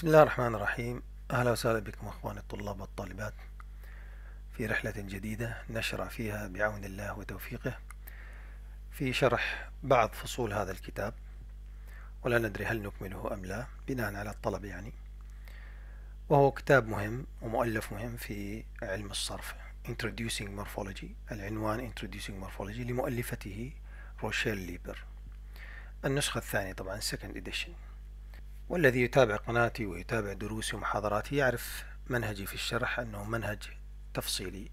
بسم الله الرحمن الرحيم أهلا وسهلا بكم أخواني الطلاب والطالبات في رحلة جديدة نشرع فيها بعون الله وتوفيقه في شرح بعض فصول هذا الكتاب ولا ندري هل نكمله أم لا بناء على الطلب يعني وهو كتاب مهم ومؤلف مهم في علم الصرف Introducing Morphology العنوان Introducing Morphology لمؤلفته روشيل ليبر النسخة الثانية طبعا Second Edition والذي يتابع قناتي ويتابع دروسي ومحاضراتي يعرف منهجي في الشرح أنه منهج تفصيلي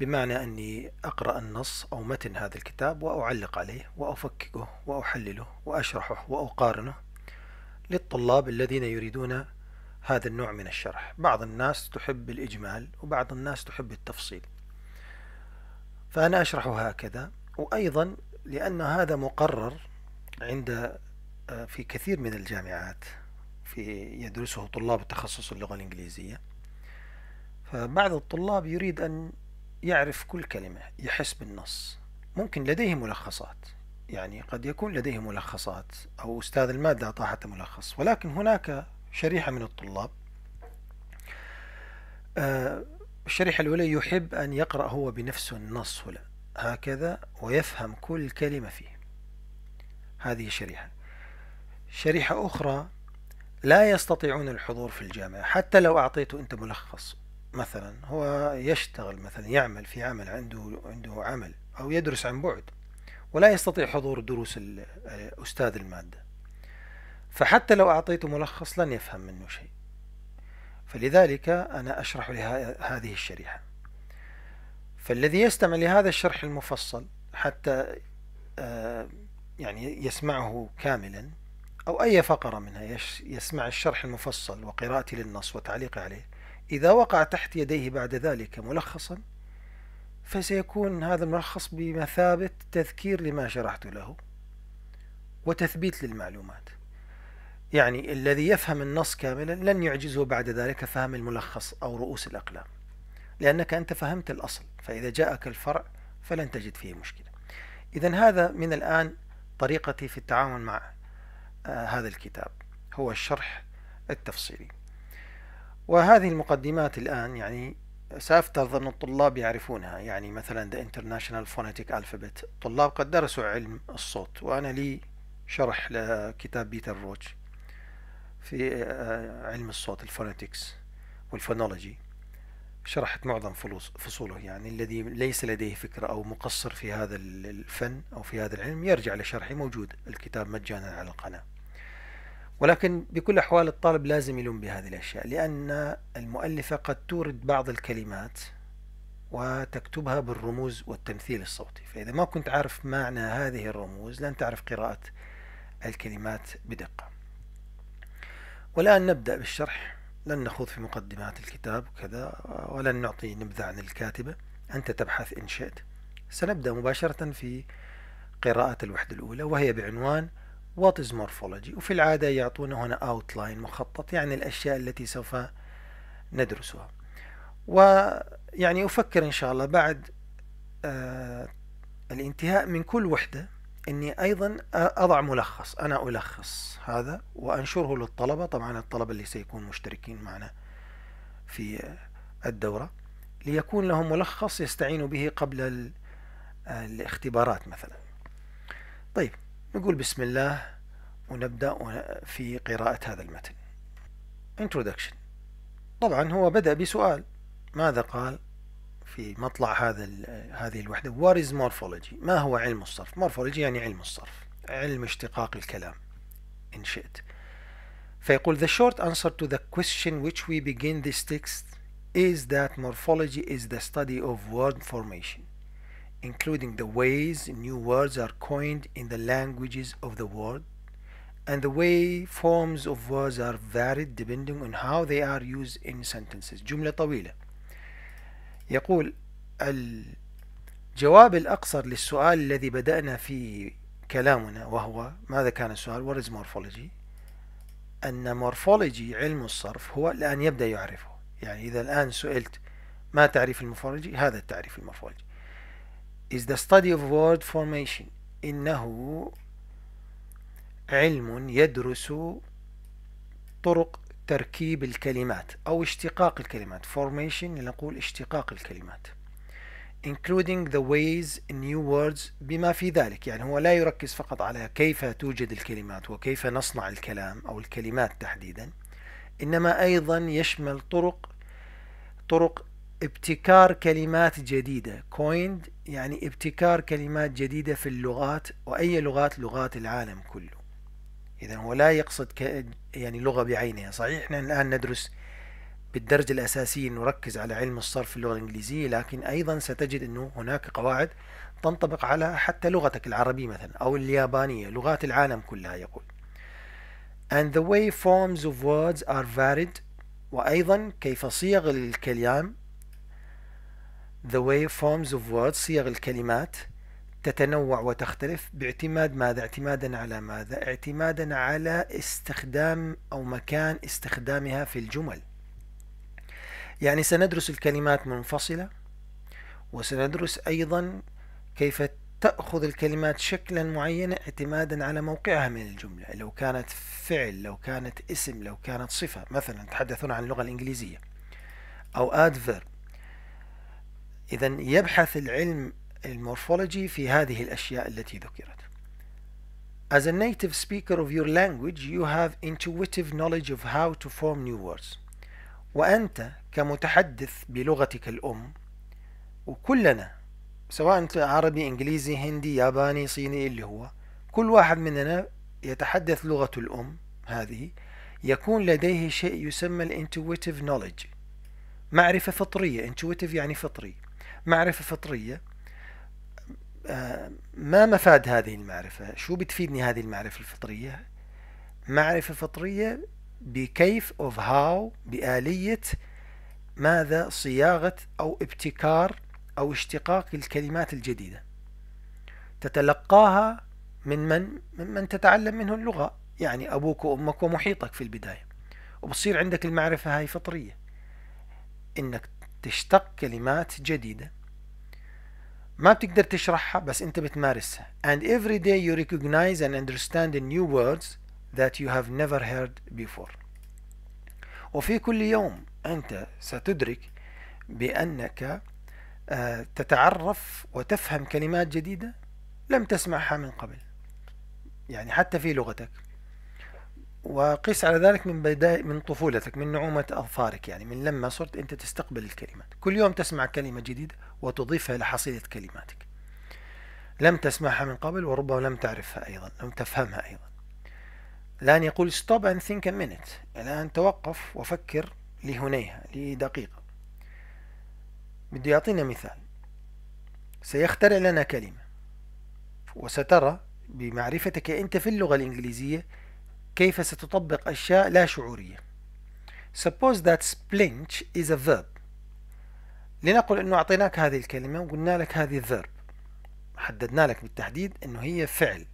بمعنى أني أقرأ النص أو متن هذا الكتاب وأعلق عليه وأفككه وأحلله وأشرحه وأقارنه للطلاب الذين يريدون هذا النوع من الشرح بعض الناس تحب الإجمال وبعض الناس تحب التفصيل فأنا أشرح هكذا وأيضا لأن هذا مقرر عند في كثير من الجامعات في يدرسه طلاب تخصص اللغة الإنجليزية فبعض الطلاب يريد أن يعرف كل كلمة يحس بالنص ممكن لديه ملخصات يعني قد يكون لديه ملخصات أو أستاذ المادة أعطاه حتى ملخص ولكن هناك شريحة من الطلاب آه، الشريحة الأولى يحب أن يقرأ هو بنفسه النص هكذا ويفهم كل كلمة فيه هذه شريحة شريحة أخرى لا يستطيعون الحضور في الجامعة حتى لو أعطيته أنت ملخص مثلا هو يشتغل مثلا يعمل في عمل عنده عنده عمل أو يدرس عن بعد ولا يستطيع حضور دروس آه، أستاذ المادة فحتى لو أعطيته ملخص لن يفهم منه شيء فلذلك أنا أشرح لهذه الشريحة فالذي يستمع لهذا الشرح المفصل حتى آه، يعني يسمعه كاملا أو أي فقرة منها يسمع الشرح المفصل وقراءتي للنص وتعليقي عليه إذا وقع تحت يديه بعد ذلك ملخصا فسيكون هذا الملخص بمثابة تذكير لما شرحت له وتثبيت للمعلومات يعني الذي يفهم النص كاملا لن يعجزه بعد ذلك فهم الملخص أو رؤوس الأقلام لأنك أنت فهمت الأصل فإذا جاءك الفرع فلن تجد فيه مشكلة إذا هذا من الآن طريقتي في التعامل مع هذا الكتاب هو الشرح التفصيلي وهذه المقدمات الآن يعني سأفترض أن الطلاب يعرفونها يعني مثلا The International Phonetic Alphabet الطلاب قد درسوا علم الصوت وأنا لي شرح لكتاب بيتر روتش في آه، علم الصوت الفونيتكس والفونولوجي شرحت معظم فصوله يعني الذي ليس لديه فكرة أو مقصر في هذا الفن أو في هذا العلم يرجع لشرحي موجود الكتاب مجانا على القناة ولكن بكل أحوال الطالب لازم يلوم بهذه الأشياء لأن المؤلفة قد تورد بعض الكلمات وتكتبها بالرموز والتمثيل الصوتي فإذا ما كنت عارف معنى هذه الرموز لن تعرف قراءة الكلمات بدقة والآن نبدأ بالشرح لن نخوض في مقدمات الكتاب وكذا ولن نعطي نبذة عن الكاتبة أنت تبحث إن شئت سنبدأ مباشرة في قراءة الوحدة الأولى وهي بعنوان What is morphology وفي العادة يعطونا هنا outline مخطط يعني الأشياء التي سوف ندرسها ويعني أفكر إن شاء الله بعد آه الانتهاء من كل وحدة أني أيضا أضع ملخص أنا ألخص هذا وأنشره للطلبة طبعا الطلبة اللي سيكون مشتركين معنا في الدورة ليكون لهم ملخص يستعينوا به قبل آه، الاختبارات مثلا طيب نقول بسم الله ونبدأ في قراءة هذا المتن Introduction طبعا هو بدأ بسؤال ماذا قال في مطلع هذا هذه الوحدة What is morphology ما هو علم الصرف morphology يعني علم الصرف علم اشتقاق الكلام إن شئت فيقول the short answer to the question which we begin this text is that morphology is the study of word formation including the ways new words are coined in the languages of the world, and the way forms of words are varied depending on how they are used in sentences. جملة طويلة. يقول الجواب الأقصر للسؤال الذي بدأنا فيه كلامنا وهو ماذا كان السؤال؟ What is morphology؟ أن مورفولوجي علم الصرف هو الآن يبدأ يعرفه يعني إذا الآن سئلت ما تعريف المورفولوجي هذا التعريف المورفولوجي is the study of word formation إنه علم يدرس طرق تركيب الكلمات أو اشتقاق الكلمات formation لنقول اشتقاق الكلمات including the ways new words بما في ذلك يعني هو لا يركز فقط على كيف توجد الكلمات وكيف نصنع الكلام أو الكلمات تحديدا إنما أيضا يشمل طرق طرق ابتكار كلمات جديدة كويند يعني ابتكار كلمات جديدة في اللغات وأي لغات لغات العالم كله إذا هو لا يقصد ك... يعني لغة بعينها صحيح نحن الآن ندرس بالدرجة الأساسية نركز على علم الصرف في اللغة الإنجليزية لكن أيضا ستجد أنه هناك قواعد تنطبق على حتى لغتك العربية مثلا أو اليابانية لغات العالم كلها يقول and the way forms of words are varied وأيضا كيف صيغ الكلام The waveforms of words صيغ الكلمات تتنوع وتختلف باعتماد ماذا؟ اعتمادا على ماذا؟ اعتمادا على استخدام أو مكان استخدامها في الجمل يعني سندرس الكلمات منفصلة وسندرس أيضا كيف تأخذ الكلمات شكلا معينا اعتمادا على موقعها من الجملة لو كانت فعل لو كانت اسم لو كانت صفة مثلا تحدثون عن اللغة الإنجليزية أو adverb إذا يبحث العلم المورفولوجي في هذه الأشياء التي ذكرت. As a native speaker of your language, you have intuitive knowledge of how to form new words. وأنت كمتحدث بلغتك الأم وكلنا سواء أنت عربي إنجليزي هندي ياباني صيني اللي هو كل واحد مننا يتحدث لغة الأم هذه يكون لديه شيء يسمى الانتويتف knowledge معرفة فطرية intuitive يعني فطري معرفة فطرية آه، ما مفاد هذه المعرفة شو بتفيدني هذه المعرفة الفطرية معرفة فطرية بكيف of how بآلية ماذا صياغة أو ابتكار أو اشتقاق الكلمات الجديدة تتلقاها من من ممن تتعلم منه اللغة يعني أبوك وأمك ومحيطك في البداية وبصير عندك المعرفة هاي فطرية إنك تشتق كلمات جديدة ما بتقدر تشرحها بس انت بتمارسها and every day you recognize and understand the new words that you have never heard before وفي كل يوم انت ستدرك بانك آه، تتعرف وتفهم كلمات جديدة لم تسمعها من قبل يعني حتى في لغتك وقيس على ذلك من بداية من طفولتك من نعومة أظفارك يعني من لما صرت أنت تستقبل الكلمات كل يوم تسمع كلمة جديدة وتضيفها إلى حصيلة كلماتك لم تسمعها من قبل وربما لم تعرفها أيضا لم تفهمها أيضا الآن يقول stop and think a minute الآن توقف وفكر لهنيها لدقيقة بده يعطينا مثال سيخترع لنا كلمة وسترى بمعرفتك أنت في اللغة الإنجليزية كيف ستطبق أشياء لا شعورية Suppose that splinch is a verb لنقل أنه أعطيناك هذه الكلمة وقلنا لك هذه verb حددنا لك بالتحديد أنه هي فعل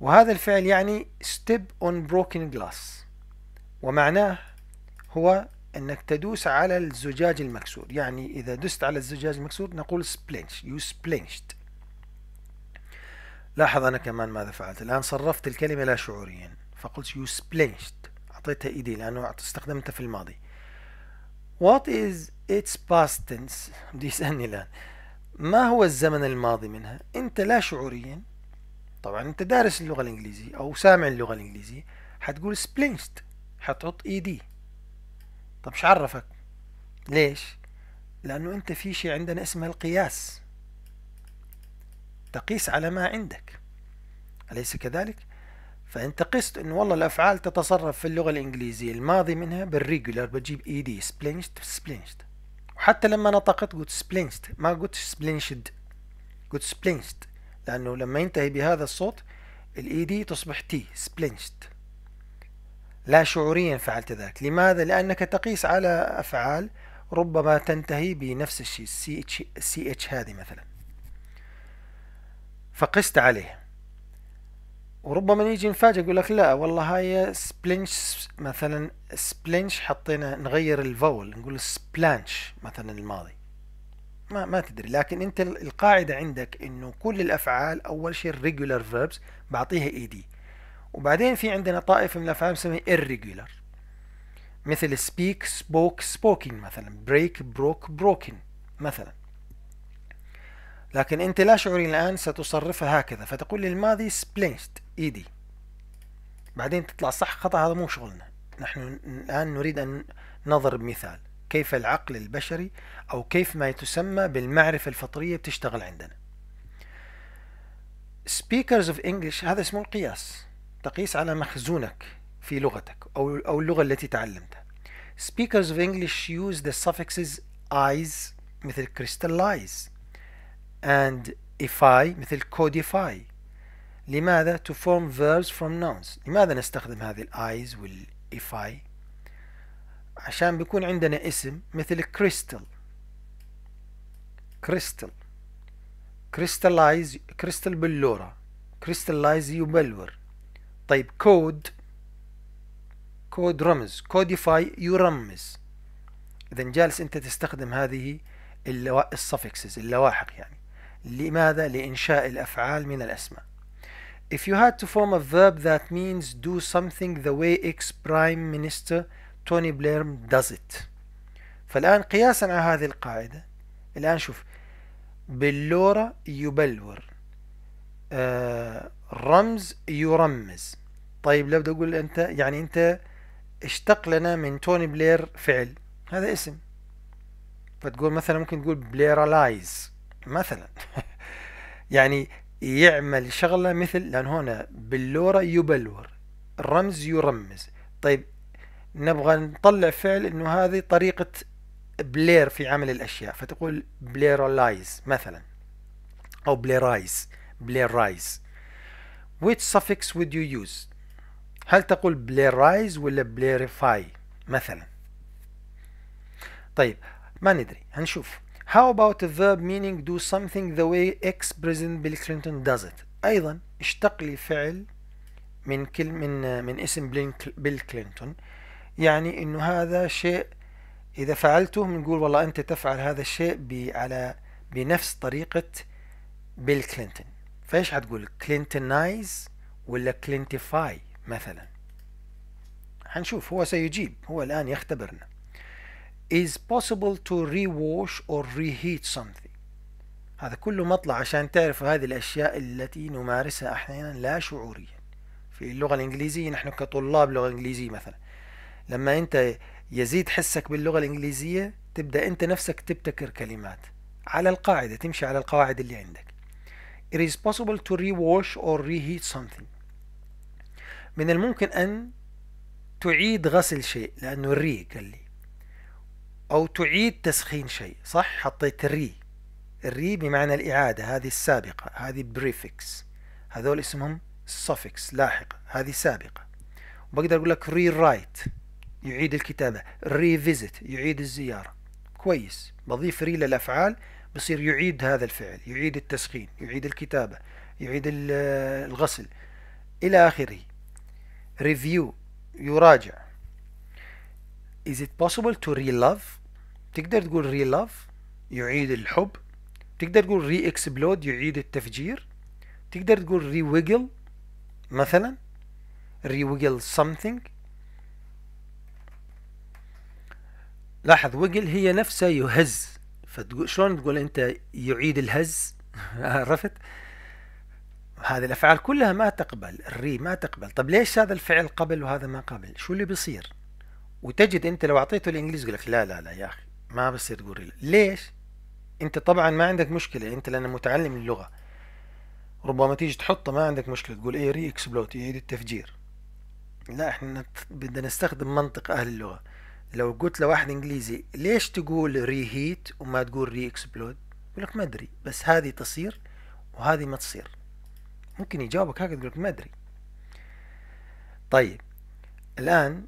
وهذا الفعل يعني step on broken glass ومعناه هو أنك تدوس على الزجاج المكسور يعني إذا دست على الزجاج المكسور نقول splinch you splinched لاحظ أنا كمان ماذا فعلت الآن صرفت الكلمة لا شعوريا فقلت يو splashed أعطيتها إيدي لأنه استخدمتها في الماضي what is its past tense بدي يسألني الآن ما هو الزمن الماضي منها أنت لا شعوريا طبعا أنت دارس اللغة الإنجليزية أو سامع اللغة الإنجليزية حتقول splashed حتحط إيدي طب شو عرفك ليش لأنه أنت في شيء عندنا اسمه القياس تقيس على ما عندك أليس كذلك فانت قست انه والله الافعال تتصرف في اللغه الانجليزيه الماضي منها بالريجولار بجيب اي دي سبلينشت سبلينشت وحتى لما نطقت قلت سبلينشت ما قلت سبلينشد قلت سبلينشت لانه لما ينتهي بهذا الصوت الاي دي تصبح تي سبلينشت لا شعوريا فعلت ذلك لماذا لانك تقيس على افعال ربما تنتهي بنفس الشيء السي اتش هذه مثلا فقست عليه وربما نيجي نفاجئ يقول لك لا والله هاي سبلنش مثلا سبلنش حطينا نغير الفول نقول سبلانش مثلا الماضي ما ما تدري لكن انت القاعده عندك انه كل الافعال اول شيء الريجولار فيربس بعطيها اي e دي وبعدين في عندنا طائفه من الافعال بنسميها irregular مثل سبيك سبوك سبوكين مثلا بريك بروك بروكن مثلا لكن أنت لا شعوري الآن ستصرفها هكذا فتقول للماضي splashed إيدي بعدين تطلع صح خطأ هذا مو شغلنا نحن الآن نريد أن نضرب مثال كيف العقل البشري أو كيف ما تسمى بالمعرفة الفطرية بتشتغل عندنا speakers of English هذا اسمه القياس تقيس على مخزونك في لغتك أو, أو اللغة التي تعلمتها speakers of English use the suffixes eyes مثل crystallize and ify مثل codify لماذا to form verbs from nouns لماذا نستخدم هذه ال eyes وال ify عشان بيكون عندنا اسم مثل crystal crystal crystallize crystal بلورة crystallize يبلور طيب code code رمز codify يرمز إذا جالس أنت تستخدم هذه اللوا... السفكسز اللواحق يعني لماذا؟ لإنشاء الأفعال من الأسماء. If you had to form a verb that means do something the way ex prime minister Tony Blair does it. فالآن قياسا على هذه القاعدة الآن شوف باللورة يبلور آه رمز يرمز طيب لو بدي أقول أنت يعني أنت اشتق لنا من توني بلير فعل هذا اسم فتقول مثلا ممكن تقول بليرالايز مثلا يعني يعمل شغلة مثل لأن هنا باللورة يبلور الرمز يرمز طيب نبغى نطلع فعل انه هذه طريقة بلير في عمل الاشياء فتقول بليرالايز مثلا او بليرايز بليرايز which suffix would you use هل تقول بليرايز ولا بليريفاي مثلا طيب ما ندري هنشوف How about a verb meaning do something the way ex President Bill Clinton does it أيضا اشتق لي فعل من كل من من اسم بيل كلينتون يعني انه هذا شيء اذا فعلته بنقول والله انت تفعل هذا الشيء على بنفس طريقه بيل كلينتون فايش حتقول كلينتونايز ولا كلينتيفاي مثلا حنشوف هو سيجيب هو الان يختبرنا is possible to rewash or reheat something هذا كله مطلع عشان تعرفوا هذه الأشياء التي نمارسها أحيانا لا شعوريا في اللغة الإنجليزية نحن كطلاب لغة إنجليزية مثلا لما أنت يزيد حسك باللغة الإنجليزية تبدأ أنت نفسك تبتكر كلمات على القاعدة تمشي على القواعد اللي عندك It is possible to rewash or reheat something من الممكن أن تعيد غسل شيء لأنه الري قال لي أو تعيد تسخين شيء صح حطيت ري الري بمعنى الإعادة هذه السابقة هذه بريفكس هذول اسمهم suffix لاحقة هذه سابقة وبقدر أقول لك rewrite يعيد الكتابة revisit يعيد الزيارة كويس بضيف ري للأفعال بصير يعيد هذا الفعل يعيد التسخين يعيد الكتابة يعيد الغسل إلى آخره review يراجع is it possible to re-love تقدر تقول ري لاف يعيد الحب تقدر تقول ري اكسبلود يعيد التفجير تقدر تقول ري ويجل مثلا ري ويجل something لاحظ ويجل هي نفسها يهز فشلون تقول انت يعيد الهز عرفت هذه الافعال كلها ما تقبل الري ما تقبل طب ليش هذا الفعل قبل وهذا ما قبل شو اللي بيصير وتجد انت لو اعطيته الانجليزي يقول لك لا لا لا يا اخي ما بصير غوريلا ليش انت طبعا ما عندك مشكله انت لانك متعلم اللغه ربما تيجي تحطه ما عندك مشكله تقول ايه ري اكسبلوت يعيد إيه، التفجير لا احنا بدنا نستخدم منطق اهل اللغه لو قلت لواحد انجليزي ليش تقول ري هيت وما تقول ري اكسبلود يقول لك ما ادري بس هذه تصير وهذه ما تصير ممكن يجاوبك هكذا يقول لك ما ادري طيب الان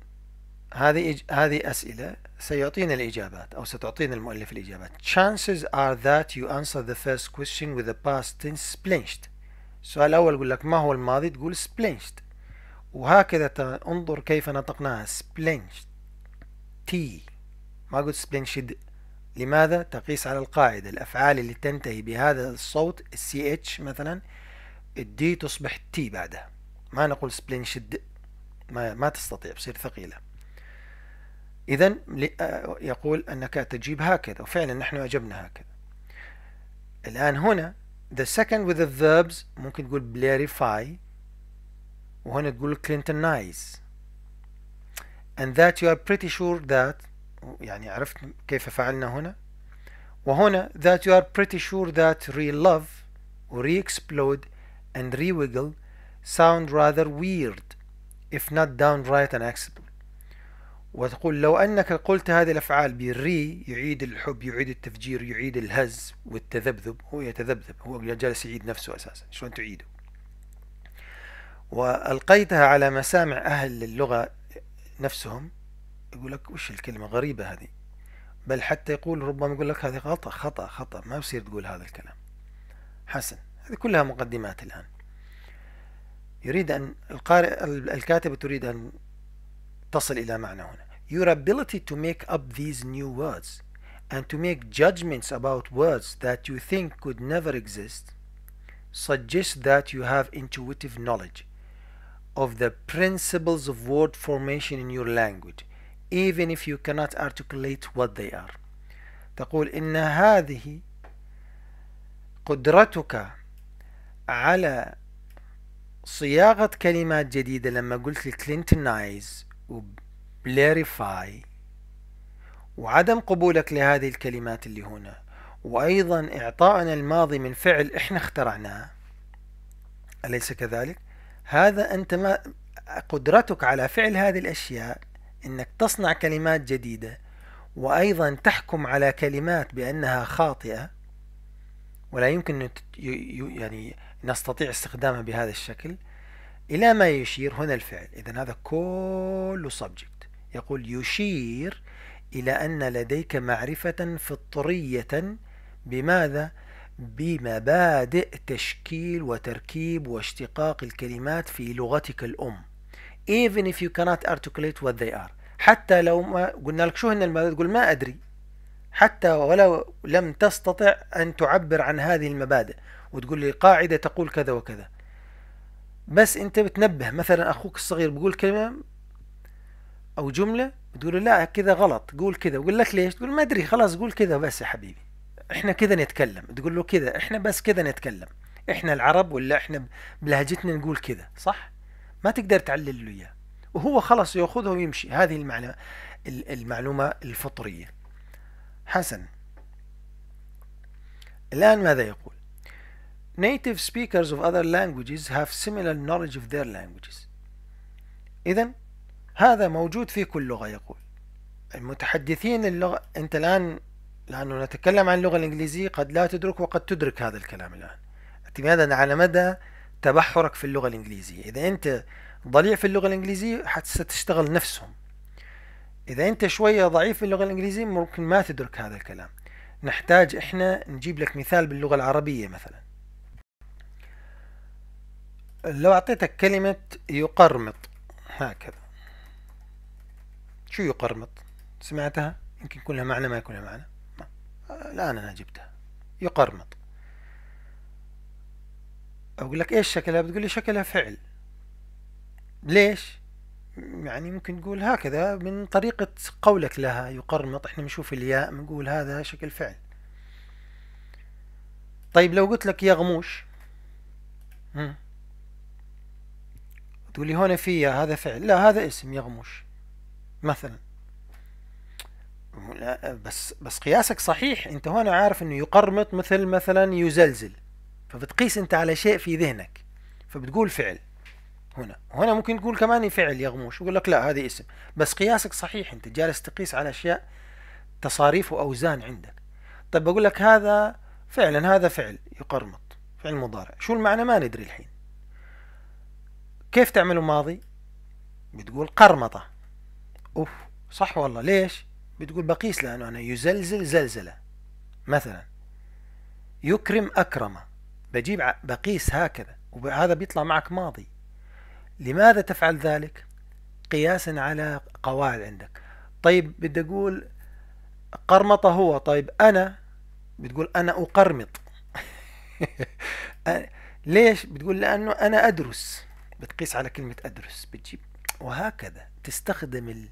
هذه هذه أسئلة سيعطينا الإجابات أو ستعطينا المؤلف الإجابات. Chances are that you answer the first question with the past tense splinched. السؤال الأول يقول لك ما هو الماضي تقول splinched وهكذا انظر كيف نطقناها splinched تي ما قلت splinched لماذا؟ تقيس على القاعدة الأفعال اللي تنتهي بهذا الصوت السي اتش مثلا الدي تصبح تي بعدها ما نقول splinched ما ما تستطيع بصير ثقيلة إذا يقول أنك تجيب هكذا وفعلا نحن أجبنا هكذا الآن هنا the second with the verbs ممكن تقول blarify وهنا تقول clintonize and that you are pretty sure that يعني عرفت كيف فعلنا هنا وهنا that you are pretty sure that re-love و re-explode and re-wiggle sound rather weird if not downright unacceptable وتقول لو أنك قلت هذه الأفعال بالري يعيد الحب يعيد التفجير يعيد الهز والتذبذب هو يتذبذب هو جالس يعيد نفسه أساسا شلون تعيده وألقيتها على مسامع أهل اللغة نفسهم يقول لك وش الكلمة غريبة هذه بل حتى يقول ربما يقول لك هذه خطأ خطأ خطأ ما بصير تقول هذا الكلام حسن هذه كلها مقدمات الآن يريد أن القارئ الكاتبة تريد أن تصل إلى معنى هنا your ability to make up these new words and to make judgments about words that you think could never exist suggests that you have intuitive knowledge of the principles of word formation in your language even if you cannot articulate what they are تقول إن هذه قدرتك على صياغة كلمات جديدة لما قلت لي وبليريفاي وعدم قبولك لهذه الكلمات اللي هنا وأيضا إعطائنا الماضي من فعل إحنا اخترعناه أليس كذلك؟ هذا أنت ما قدرتك على فعل هذه الأشياء أنك تصنع كلمات جديدة وأيضا تحكم على كلمات بأنها خاطئة ولا يمكن يعني نستطيع استخدامها بهذا الشكل إلى ما يشير هنا الفعل إذا هذا كله subject يقول يشير إلى أن لديك معرفة فطرية بماذا؟ بمبادئ تشكيل وتركيب واشتقاق الكلمات في لغتك الأم even if you cannot articulate what they are حتى لو ما قلنا لك شو هن المبادئ تقول ما أدري حتى ولو لم تستطع أن تعبر عن هذه المبادئ وتقول لي قاعدة تقول كذا وكذا بس انت بتنبه مثلا اخوك الصغير بقول كلمه او جمله بتقول له لا كذا غلط قول كذا بقول لك ليش تقول ما ادري خلاص قول كذا بس يا حبيبي احنا كذا نتكلم تقول له كذا احنا بس كذا نتكلم احنا العرب ولا احنا بلهجتنا نقول كذا صح ما تقدر تعلل له اياه وهو خلاص ياخذها ويمشي هذه المعلومه المعلومه الفطريه حسن الان ماذا يقول native speakers of other languages have similar knowledge of their languages إذا هذا موجود في كل لغة يقول المتحدثين اللغة أنت الآن لأنه نتكلم عن اللغة الإنجليزية قد لا تدرك وقد تدرك هذا الكلام الآن اعتمادا على مدى تبحرك في اللغة الإنجليزية إذا أنت ضليع في اللغة الإنجليزية ستشتغل نفسهم إذا أنت شوية ضعيف في اللغة الإنجليزية ممكن ما تدرك هذا الكلام نحتاج إحنا نجيب لك مثال باللغة العربية مثلا لو أعطيتك كلمة يقرمط هكذا شو يقرمط سمعتها يمكن يكون لها معنى ما يكون لها معنى الآن أنا جبتها يقرمط أقول لك إيش شكلها بتقول لي شكلها فعل ليش يعني ممكن تقول هكذا من طريقة قولك لها يقرمط احنا بنشوف الياء بنقول هذا شكل فعل طيب لو قلت لك يغموش تقولي هون في هذا فعل لا هذا اسم يغمش مثلا بس بس قياسك صحيح انت هون عارف انه يقرمط مثل مثلا يزلزل فبتقيس انت على شيء في ذهنك فبتقول فعل هنا وهنا ممكن تقول كمان فعل يغموش يقول لك لا هذا اسم بس قياسك صحيح انت جالس تقيس على اشياء تصاريف واوزان عندك طب بقول لك هذا فعلا هذا فعل يقرمط فعل مضارع شو المعنى ما ندري الحين كيف تعملوا ماضي بتقول قرمطة أوف صح والله ليش بتقول بقيس لأنه أنا يزلزل زلزلة مثلا يكرم أكرم بجيب بقيس هكذا وهذا بيطلع معك ماضي لماذا تفعل ذلك قياسا على قواعد عندك طيب بدي أقول قرمطة هو طيب أنا بتقول أنا أقرمط ليش بتقول لأنه أنا أدرس بتقيس على كلمة أدرس بتجيب وهكذا تستخدم ال...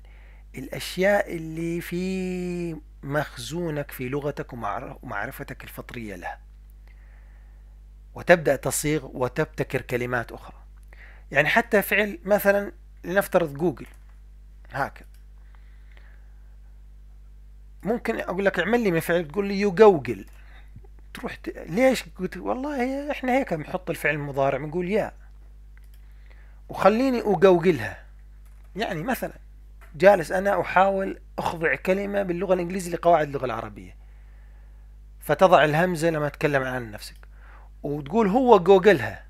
الأشياء اللي في مخزونك في لغتك ومعرفتك الفطرية لها وتبدأ تصيغ وتبتكر كلمات أخرى يعني حتى فعل مثلا لنفترض جوجل هكذا ممكن أقول لك اعمل لي مفعل تقول لي يجوجل تروح ت... ليش قلت والله احنا هيك بنحط الفعل المضارع بنقول يا وخليني أجوجلها يعني مثلا جالس أنا أحاول أخضع كلمة باللغة الإنجليزية لقواعد اللغة العربية فتضع الهمزة لما تتكلم عن نفسك وتقول هو جوجلها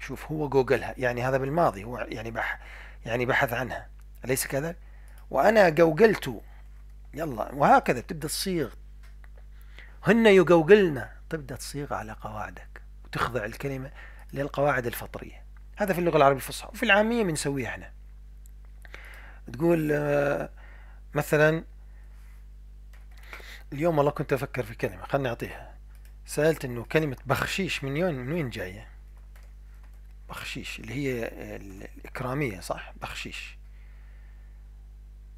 شوف هو جوجلها يعني هذا بالماضي هو يعني بح يعني بحث عنها أليس كذلك؟ وأنا جوجلت يلا وهكذا تبدأ تصيغ هن يجوجلنا تبدأ تصيغ على قواعدك وتخضع الكلمة للقواعد الفطرية هذا في اللغة العربية الفصحى وفي العامية بنسويها احنا تقول آه، مثلا اليوم والله كنت أفكر في كلمة خلني أعطيها سألت إنه كلمة بخشيش من وين من وين جاية؟ بخشيش اللي هي الإكرامية صح؟ بخشيش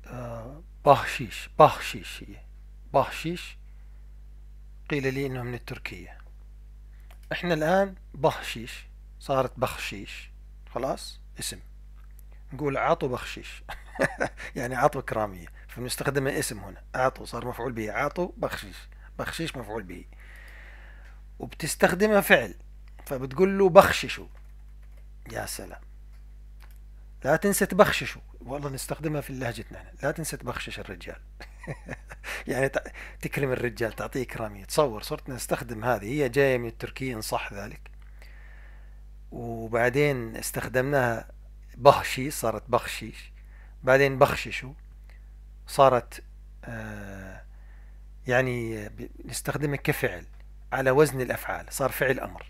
آه بخشيش بخشيش هي بخشيش قيل لي إنه من التركية إحنا الآن بخشيش صارت بخشيش خلاص اسم نقول عطوا بخشيش يعني عطوا كرامية فنستخدمه اسم هنا عطو صار مفعول به عطو بخشيش بخشيش مفعول به وبتستخدمه فعل فبتقول له بخششوا يا سلام لا تنسى تبخششوا والله نستخدمها في لهجتنا لا تنسى تبخشش الرجال يعني تكرم الرجال تعطيه كرامية تصور صرت نستخدم هذه هي جاية من التركية إن صح ذلك وبعدين استخدمناها بخشي صارت بخشيش بعدين بخششوا صارت آه، يعني نستخدمها كفعل على وزن الأفعال صار فعل أمر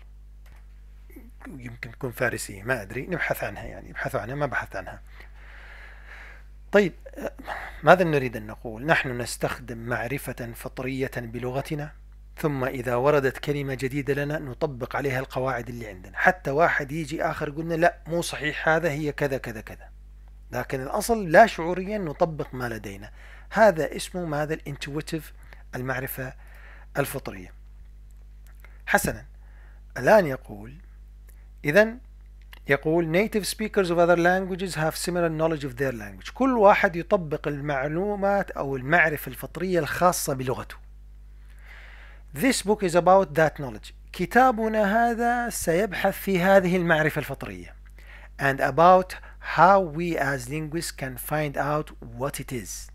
يمكن تكون فارسية ما أدري نبحث عنها يعني ابحثوا عنها ما بحث عنها طيب آه، ماذا نريد أن نقول نحن نستخدم معرفة فطرية بلغتنا ثم إذا وردت كلمة جديدة لنا نطبق عليها القواعد اللي عندنا حتى واحد يجي آخر قلنا لا مو صحيح هذا هي كذا كذا كذا لكن الأصل لا شعوريا نطبق ما لدينا هذا اسمه ماذا الانتويتيف المعرفة الفطرية حسنا الآن يقول إذا يقول native speakers of other languages have similar knowledge of their language كل واحد يطبق المعلومات أو المعرفة الفطرية الخاصة بلغته This book is about that knowledge. كتابنا هذا سيبحث في هذه المعرفة الفطرية and about how we as linguists can find out what it is.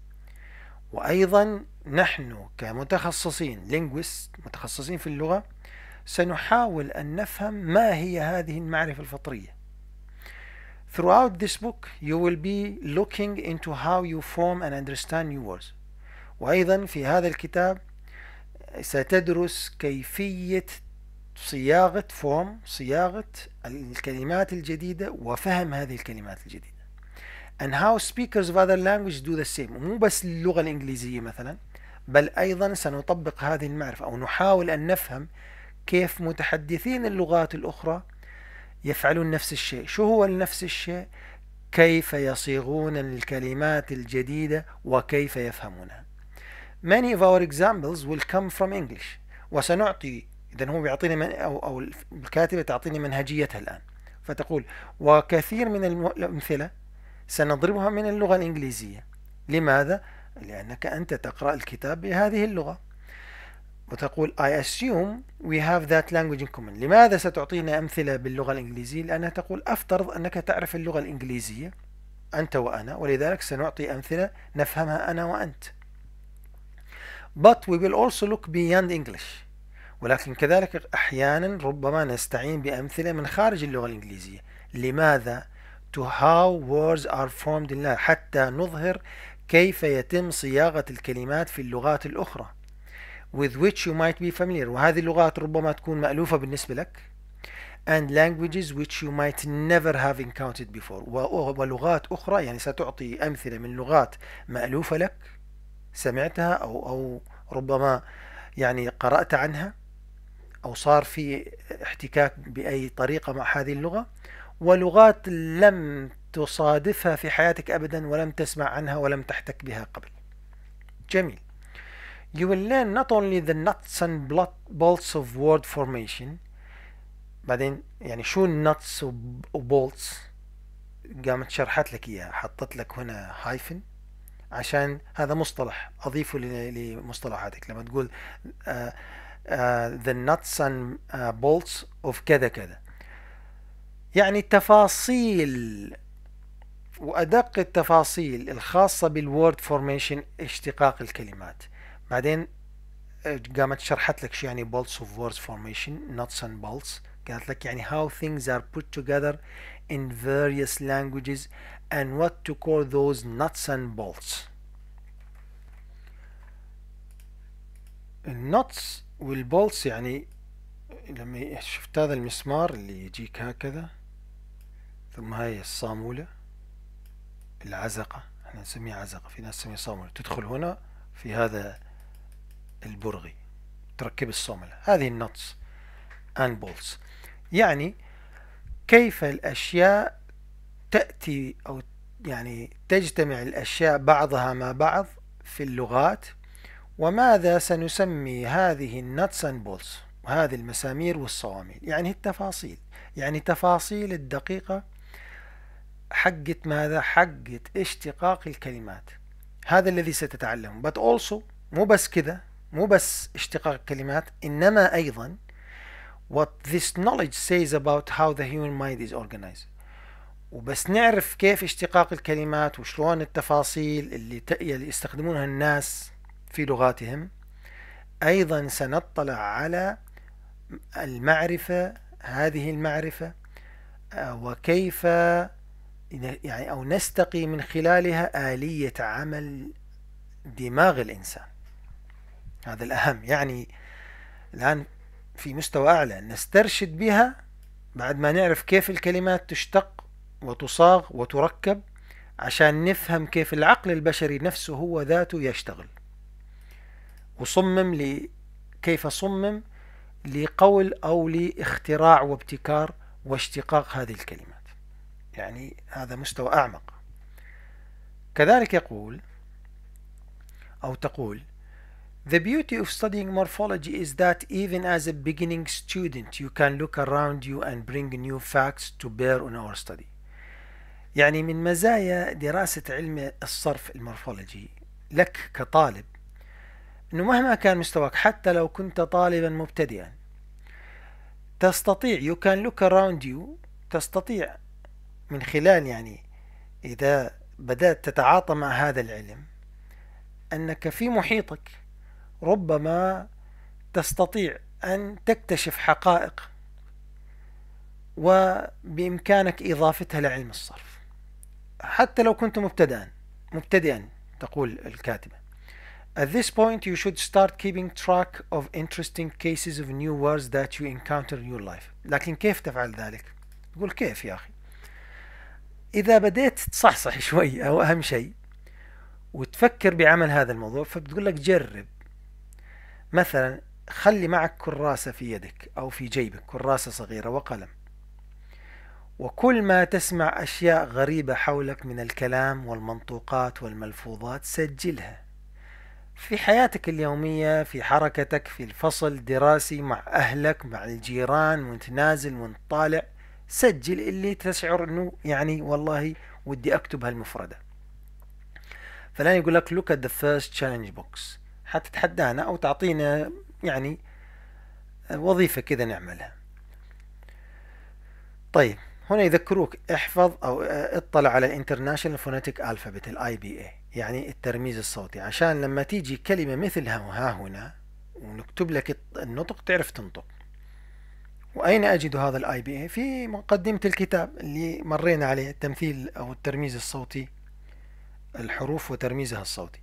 وأيضا نحن كمتخصصين linguists متخصصين في اللغة سنحاول أن نفهم ما هي هذه المعرفة الفطرية. Throughout this book you will be looking into how you form and understand new words. وأيضا في هذا الكتاب ستدرس كيفية صياغة فورم صياغة الكلمات الجديدة وفهم هذه الكلمات الجديدة and how speakers of other languages do the same مو بس اللغة الإنجليزية مثلا بل أيضا سنطبق هذه المعرفة أو نحاول أن نفهم كيف متحدثين اللغات الأخرى يفعلون نفس الشيء شو هو نفس الشيء كيف يصيغون الكلمات الجديدة وكيف يفهمونها many of our examples will come from English وسنعطي إذا هو بيعطيني من أو أو الكاتبة تعطيني منهجيتها الآن فتقول وكثير من الأمثلة سنضربها من اللغة الإنجليزية لماذا؟ لأنك أنت تقرأ الكتاب بهذه اللغة وتقول I assume we have that language in common لماذا ستعطينا أمثلة باللغة الإنجليزية؟ لأنها تقول أفترض أنك تعرف اللغة الإنجليزية أنت وأنا ولذلك سنعطي أمثلة نفهمها أنا وأنت but we will also look beyond English ولكن كذلك أحيانا ربما نستعين بأمثلة من خارج اللغة الإنجليزية لماذا to how words are formed in حتى نظهر كيف يتم صياغة الكلمات في اللغات الأخرى with which you might be familiar وهذه اللغات ربما تكون مألوفة بالنسبة لك and languages which you might never have encountered before ولغات أخرى يعني ستعطي أمثلة من لغات مألوفة لك سمعتها أو أو ربما يعني قرأت عنها أو صار في احتكاك بأي طريقة مع هذه اللغة ولغات لم تصادفها في حياتك أبدا ولم تسمع عنها ولم تحتك بها قبل جميل You will learn not only the nuts and bolts of word formation بعدين يعني شو النتس وبولتس قامت شرحت لك إياها حطت لك هنا هايفن عشان هذا مصطلح اضيفه لمصطلحاتك لما تقول ذا آه، آه، the nuts and آه، bolts of كذا كذا يعني تفاصيل وادق التفاصيل الخاصه بالوورد فورميشن اشتقاق الكلمات بعدين قامت شرحت لك شو يعني بولتس اوف وورد فورميشن nuts and bolts قالت لك يعني how things are put together in various languages and what to call those nuts and bolts النوتس والبولتس يعني لما شفت هذا المسمار اللي يجيك هكذا ثم هاي الصامولة العزقة احنا نسميها عزقة في ناس نسميها صامولة تدخل هنا في هذا البرغي تركب الصامولة هذه النوتس and bolts يعني كيف الأشياء تأتي أو يعني تجتمع الأشياء بعضها مع بعض في اللغات وماذا سنسمي هذه النتس اند بولز وهذه المسامير والصواميل يعني التفاصيل يعني تفاصيل الدقيقة حقت ماذا حقت اشتقاق الكلمات هذا الذي ستتعلمه but also مو بس كذا مو بس اشتقاق الكلمات إنما أيضا what this knowledge says about how the human mind is organized وبس نعرف كيف اشتقاق الكلمات وشلون التفاصيل اللي, ت... اللي يستخدمونها الناس في لغاتهم أيضا سنطلع على المعرفة هذه المعرفة آه، وكيف يعني أو نستقي من خلالها آلية عمل دماغ الإنسان هذا الأهم يعني الآن في مستوى أعلى نسترشد بها بعد ما نعرف كيف الكلمات تشتق وتصاغ وتركب عشان نفهم كيف العقل البشري نفسه هو ذاته يشتغل وصمم لي كيف صمم لقول أو لاختراع وابتكار واشتقاق هذه الكلمات يعني هذا مستوى أعمق كذلك يقول أو تقول The beauty of studying morphology is that even as a beginning student you can look around you and bring new facts to bear on our study. يعني من مزايا دراسة علم الصرف المورفولوجي لك كطالب انه مهما كان مستواك حتى لو كنت طالبا مبتدئا تستطيع you can look around you تستطيع من خلال يعني اذا بدأت تتعاطى مع هذا العلم انك في محيطك ربما تستطيع أن تكتشف حقائق وبإمكانك إضافتها لعلم الصرف حتى لو كنت مبتدئا مبتدئا تقول الكاتبة At this point you should start keeping track of interesting cases of new words that you encounter in your life لكن كيف تفعل ذلك؟ تقول كيف يا أخي؟ إذا بديت تصحصح شوي أو أهم شيء وتفكر بعمل هذا الموضوع فبتقول لك جرب مثلا خلي معك كراسة في يدك أو في جيبك كراسة صغيرة وقلم وكل ما تسمع أشياء غريبة حولك من الكلام والمنطوقات والملفوظات سجلها في حياتك اليومية في حركتك في الفصل الدراسي مع أهلك مع الجيران وانت نازل وانت طالع سجل اللي تشعر انه يعني والله ودي اكتب هالمفردة فلان يقول لك look at the first challenge box حتتحدانا أو تعطينا يعني وظيفة كذا نعملها طيب هنا يذكروك احفظ أو اطلع على الانترناشنال فونيتيك الفابت الاي بي اي يعني الترميز الصوتي عشان لما تيجي كلمة مثلها ها هنا ونكتب لك النطق تعرف تنطق وأين أجد هذا الاي بي اي في مقدمة الكتاب اللي مرينا عليه التمثيل أو الترميز الصوتي الحروف وترميزها الصوتي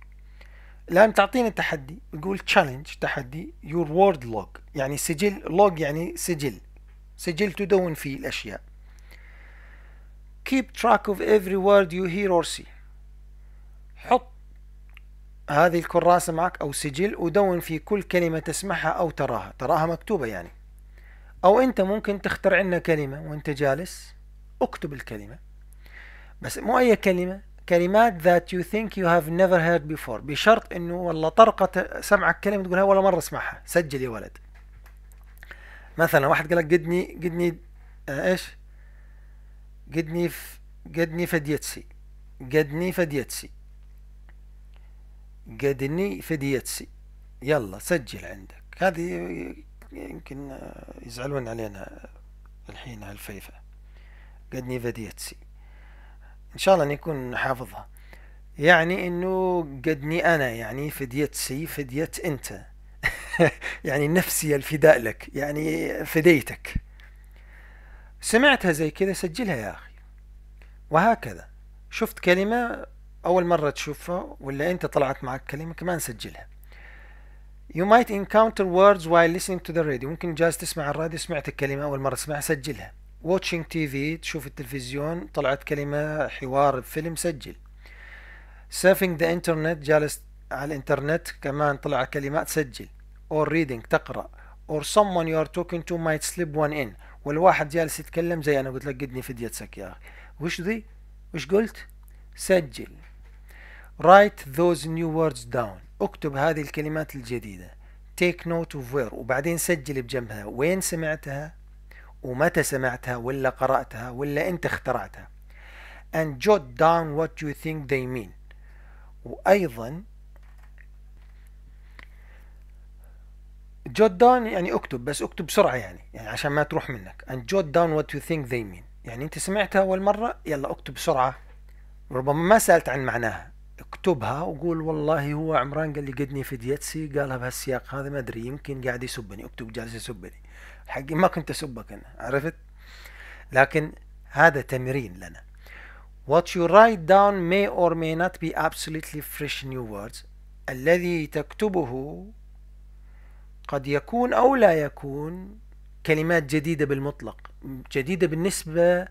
لان تعطيني تحدي يقول تشالنج تحدي يور وورد لوج يعني سجل لوج يعني سجل سجل تدون فيه الأشياء keep track of every word you hear or see حط هذه الكراسة معك أو سجل ودون في كل كلمة تسمعها أو تراها تراها مكتوبة يعني أو أنت ممكن تخترع لنا كلمة وأنت جالس اكتب الكلمة بس مو أي كلمة كلمات that you think you have never heard before بشرط انه والله طرقة سمعك كلمة تقولها ولا مرة اسمعها سجل يا ولد مثلا واحد قال لك قدني قدني آه ايش قدني ف... قدني فديتسي قدني فديتسي قدني فديتسي يلا سجل عندك هذه يمكن آه، يزعلون علينا الحين هالفيفة قدني فديتسي ان شاء الله نكون حافظها يعني انه قدني انا يعني فديت سي فديت انت يعني نفسي الفداء لك يعني فديتك سمعتها زي كذا سجلها يا اخي وهكذا شفت كلمة اول مرة تشوفها ولا انت طلعت معك كلمة كمان سجلها You might encounter words while listening to the radio ممكن جالس تسمع الراديو سمعت الكلمة اول مرة تسمعها سجلها واتشينج تي في تشوف التلفزيون طلعت كلمة حوار فيلم سجل سيرفينج ذا انترنت جالس على الانترنت كمان طلع كلمات سجل or reading تقرأ أو سمون يو ار توكينج تو مايت سليب وان ان والواحد جالس يتكلم زي انا قلت لك قدني في ديتسك يا اخي وش ذي وش قلت سجل رايت ذوز نيو ووردز داون اكتب هذه الكلمات الجديدة تيك نوت اوف وير وبعدين سجل بجنبها وين سمعتها ومتى سمعتها ولا قرأتها ولا أنت اخترعتها and jot down what you think they mean وأيضا jot down يعني اكتب بس اكتب بسرعة يعني يعني عشان ما تروح منك and jot down what you think they mean يعني أنت سمعتها أول مرة يلا اكتب بسرعة ربما ما سألت عن معناها اكتبها وقول والله هو عمران قال لي قدني في ديتسي قالها بهالسياق هذا ما ادري يمكن قاعد يسبني اكتب جالس يسبني حقي ما كنت اسبك انا عرفت لكن هذا تمرين لنا What you write down may or may not be absolutely fresh new words الذي تكتبه قد يكون أو لا يكون كلمات جديدة بالمطلق جديدة بالنسبة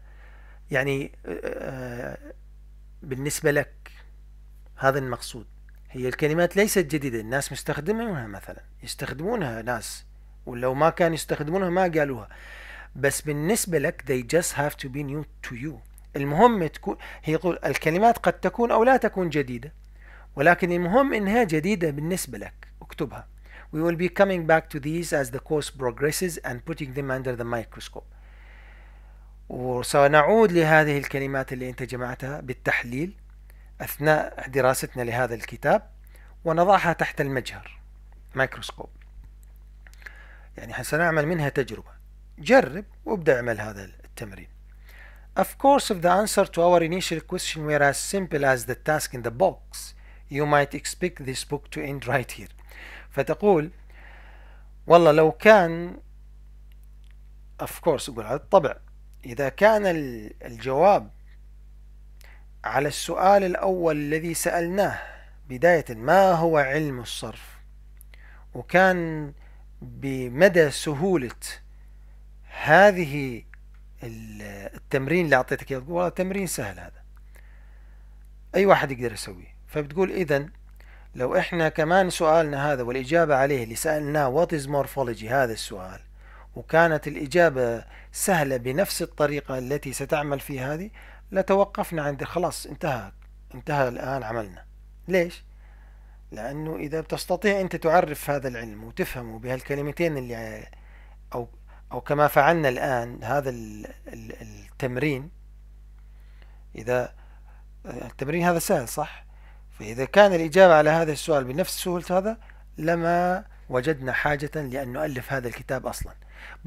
يعني آه، آه، بالنسبة لك هذا المقصود هي الكلمات ليست جديدة الناس مستخدمينها مثلا يستخدمونها ناس ولو ما كانوا يستخدمونها ما قالوها بس بالنسبة لك they just have to be new to you المهم تكون هي يقول الكلمات قد تكون أو لا تكون جديدة ولكن المهم إنها جديدة بالنسبة لك اكتبها We will be coming back to these as the course progresses and putting them under the microscope وسنعود لهذه الكلمات اللي أنت جمعتها بالتحليل أثناء دراستنا لهذا الكتاب ونضعها تحت المجهر مايكروسكوب يعني سنعمل منها تجربة جرب وابدأ اعمل هذا التمرين Of course, if the answer to our initial question were as simple as the task in the box, you might expect this book to end right here. فتقول والله لو كان of course يقول على الطبع إذا كان الجواب على السؤال الأول الذي سألناه بداية ما هو علم الصرف وكان بمدى سهولة هذه التمرين اللي اعطيتك اياه تقول والله تمرين سهل هذا اي واحد يقدر يسويه فبتقول اذا لو احنا كمان سؤالنا هذا والاجابه عليه اللي سالناه وات از مورفولوجي هذا السؤال وكانت الاجابه سهله بنفس الطريقه التي ستعمل في هذه لتوقفنا عند خلاص انتهى انتهى الان عملنا ليش لأنه إذا بتستطيع أنت تعرف هذا العلم وتفهمه بهالكلمتين اللي أو أو كما فعلنا الآن هذا التمرين إذا التمرين هذا سهل صح؟ فإذا كان الإجابة على هذا السؤال بنفس سهولة هذا لما وجدنا حاجة لأن نؤلف هذا الكتاب أصلا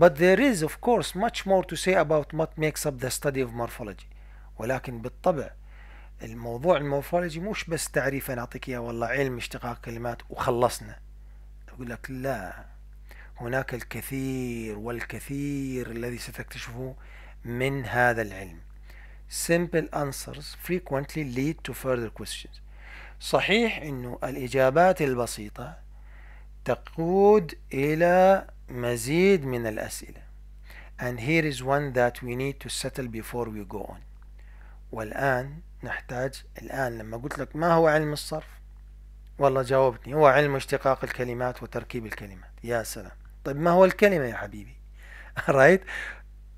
But there is of course much more to say about what makes up the study of morphology ولكن بالطبع الموضوع المورفولوجي مش بس تعريف انا اعطيك اياه والله علم اشتقاق كلمات وخلصنا اقول لك لا هناك الكثير والكثير الذي ستكتشفه من هذا العلم simple answers frequently lead to further questions صحيح انه الاجابات البسيطة تقود الى مزيد من الاسئلة and here is one that we need to settle before we go on والان نحتاج الآن لما قلت لك ما هو علم الصرف والله جاوبتني هو علم اشتقاق الكلمات وتركيب الكلمات يا سلام طيب ما هو الكلمة يا حبيبي رايت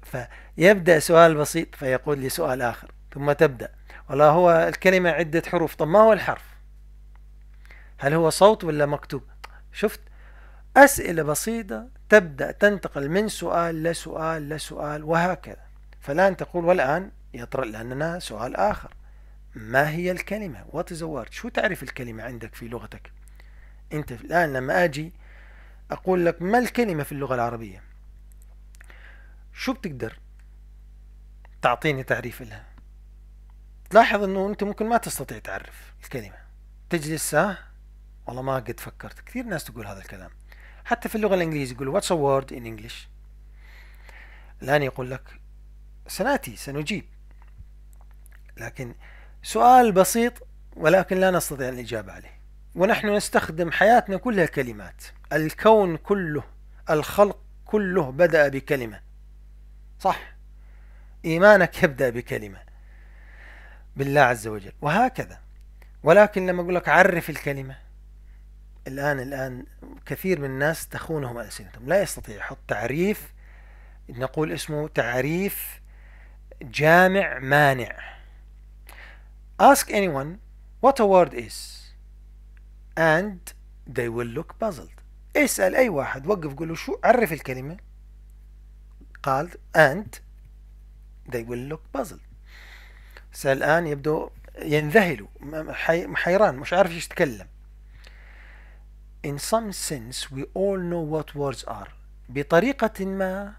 فيبدأ سؤال بسيط فيقول لي سؤال آخر ثم تبدأ والله هو الكلمة عدة حروف طب ما هو الحرف هل هو صوت ولا مكتوب شفت أسئلة بسيطة تبدأ تنتقل من سؤال لسؤال لسؤال وهكذا فالآن تقول والآن يطرأ لنا سؤال آخر ما هي الكلمة What is a word شو تعرف الكلمة عندك في لغتك أنت الآن لما أجي أقول لك ما الكلمة في اللغة العربية شو بتقدر تعطيني تعريف لها تلاحظ أنه أنت ممكن ما تستطيع تعرف الكلمة تجلس والله ما قد فكرت كثير ناس تقول هذا الكلام حتى في اللغة الإنجليزية يقول what's a word in English الآن يقول لك سنأتي سنجيب لكن سؤال بسيط ولكن لا نستطيع الإجابة عليه ونحن نستخدم حياتنا كلها كلمات الكون كله الخلق كله بدأ بكلمة صح إيمانك يبدأ بكلمة بالله عز وجل وهكذا ولكن لما أقول لك عرف الكلمة الآن الآن كثير من الناس تخونهم ألسنتهم لا يستطيع يحط تعريف نقول اسمه تعريف جامع مانع Ask anyone what a word is and they will look puzzled. اسأل أي واحد وقف قول له شو عرف الكلمة قال and they will look puzzled. الآن يبدو ينذهلوا حيران مش عارف ايش يتكلم. In some sense we all know what words are. بطريقة ما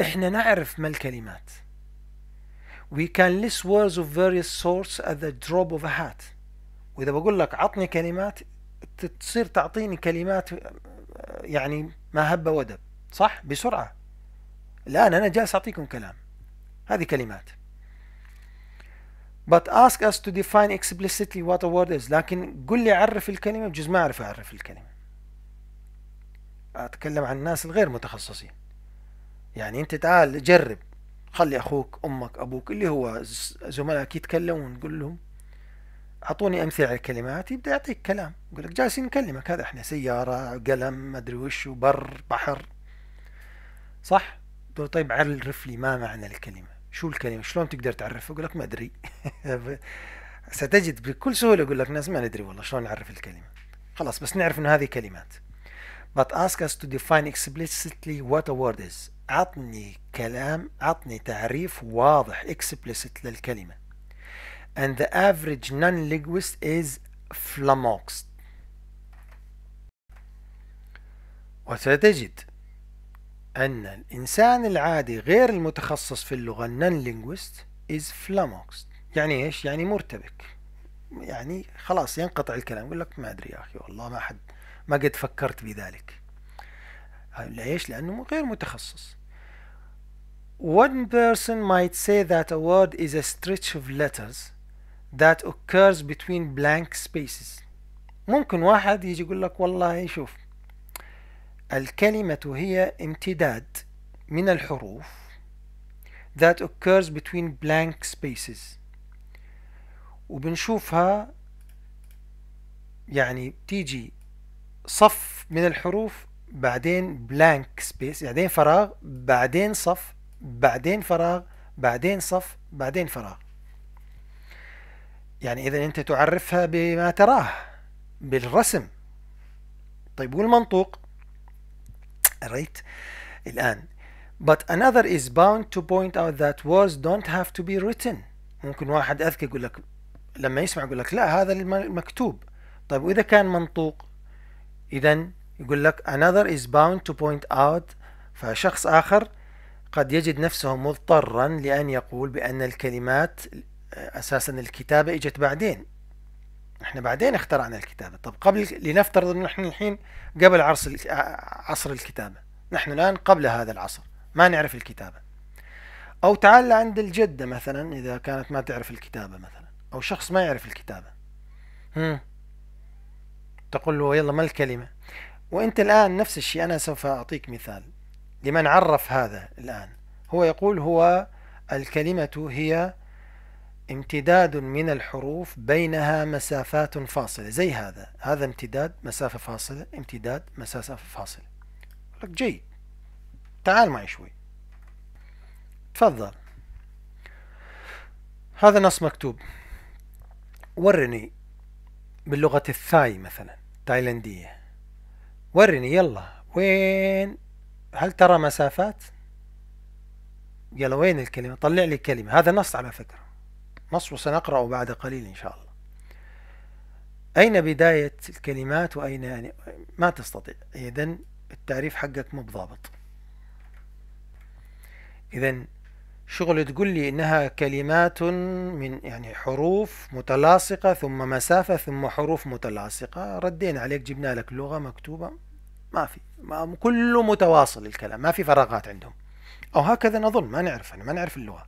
احنا نعرف ما الكلمات. We can list words of various sorts at the drop of a hat. وإذا بقول لك عطني كلمات تصير تعطيني كلمات يعني ما هب ودب صح بسرعة الآن أنا جالس أعطيكم كلام هذه كلمات but ask us to define explicitly what a word is لكن قل لي عرف الكلمة بجوز ما أعرف أعرف الكلمة أتكلم عن الناس الغير متخصصين يعني أنت تعال جرب خلي اخوك امك ابوك اللي هو زملائك يتكلمون قول لهم اعطوني امثله على الكلمات يبدا يعطيك كلام يقول لك جالسين نكلمك هذا احنا سياره قلم ما ادري وش وبر بحر صح تقول طيب عرف لي ما معنى الكلمه شو الكلمه شلون تقدر تعرف اقول لك ما ادري ستجد بكل سهوله يقول لك ناس ما ندري والله شلون نعرف الكلمه خلاص بس نعرف انه هذه كلمات but ask us to define explicitly what a word is عطني كلام عطني تعريف واضح explicit للكلمة and the average non-linguist is flummoxed وستجد أن الإنسان العادي غير المتخصص في اللغة non-linguist is flummoxed يعني إيش؟ يعني مرتبك يعني خلاص ينقطع الكلام يقول لك ما أدري يا أخي والله ما حد ما قد فكرت بذلك ليش؟ لأنه غير متخصص One person might say that a word is a stretch of letters that occurs between blank spaces. ممكن واحد يجي يقول لك والله شوف الكلمة هي امتداد من الحروف that occurs between blank spaces وبنشوفها يعني بتيجي صف من الحروف بعدين blank space بعدين فراغ بعدين صف بعدين فراغ بعدين صف بعدين فراغ يعني إذا أنت تعرفها بما تراه بالرسم طيب والمنطوق right الآن but another is bound to point out that words don't have to be written ممكن واحد أذكى يقول لك لما يسمع يقول لك لا هذا المكتوب طيب وإذا كان منطوق إذا يقول لك another is bound to point out فشخص آخر قد يجد نفسه مضطرا لأن يقول بأن الكلمات آه، أساسا الكتابة إجت بعدين احنا بعدين اخترعنا الكتابة طب قبل لنفترض أن احنا الحين قبل عصر آه، عصر الكتابة نحن الآن قبل هذا العصر ما نعرف الكتابة أو تعال عند الجدة مثلا إذا كانت ما تعرف الكتابة مثلا أو شخص ما يعرف الكتابة هم. تقول له يلا ما الكلمة وأنت الآن نفس الشيء أنا سوف أعطيك مثال لمن عرف هذا الآن هو يقول هو الكلمة هي امتداد من الحروف بينها مسافات فاصلة زي هذا هذا امتداد مسافة فاصلة امتداد مسافة فاصلة لك جيد تعال معي شوي تفضل هذا نص مكتوب ورني باللغة الثاي مثلا تايلندية ورني يلا وين هل ترى مسافات يلا وين الكلمة طلع لي كلمة هذا نص على فكرة نص وسنقرأه بعد قليل إن شاء الله أين بداية الكلمات وأين يعني ما تستطيع إذا التعريف حقك مو بضابط إذا شغل تقول لي إنها كلمات من يعني حروف متلاصقة ثم مسافة ثم حروف متلاصقة ردينا عليك جبنا لك لغة مكتوبة ما في كله متواصل الكلام ما في فراغات عندهم أو هكذا نظن ما نعرف أنا ما نعرف اللغة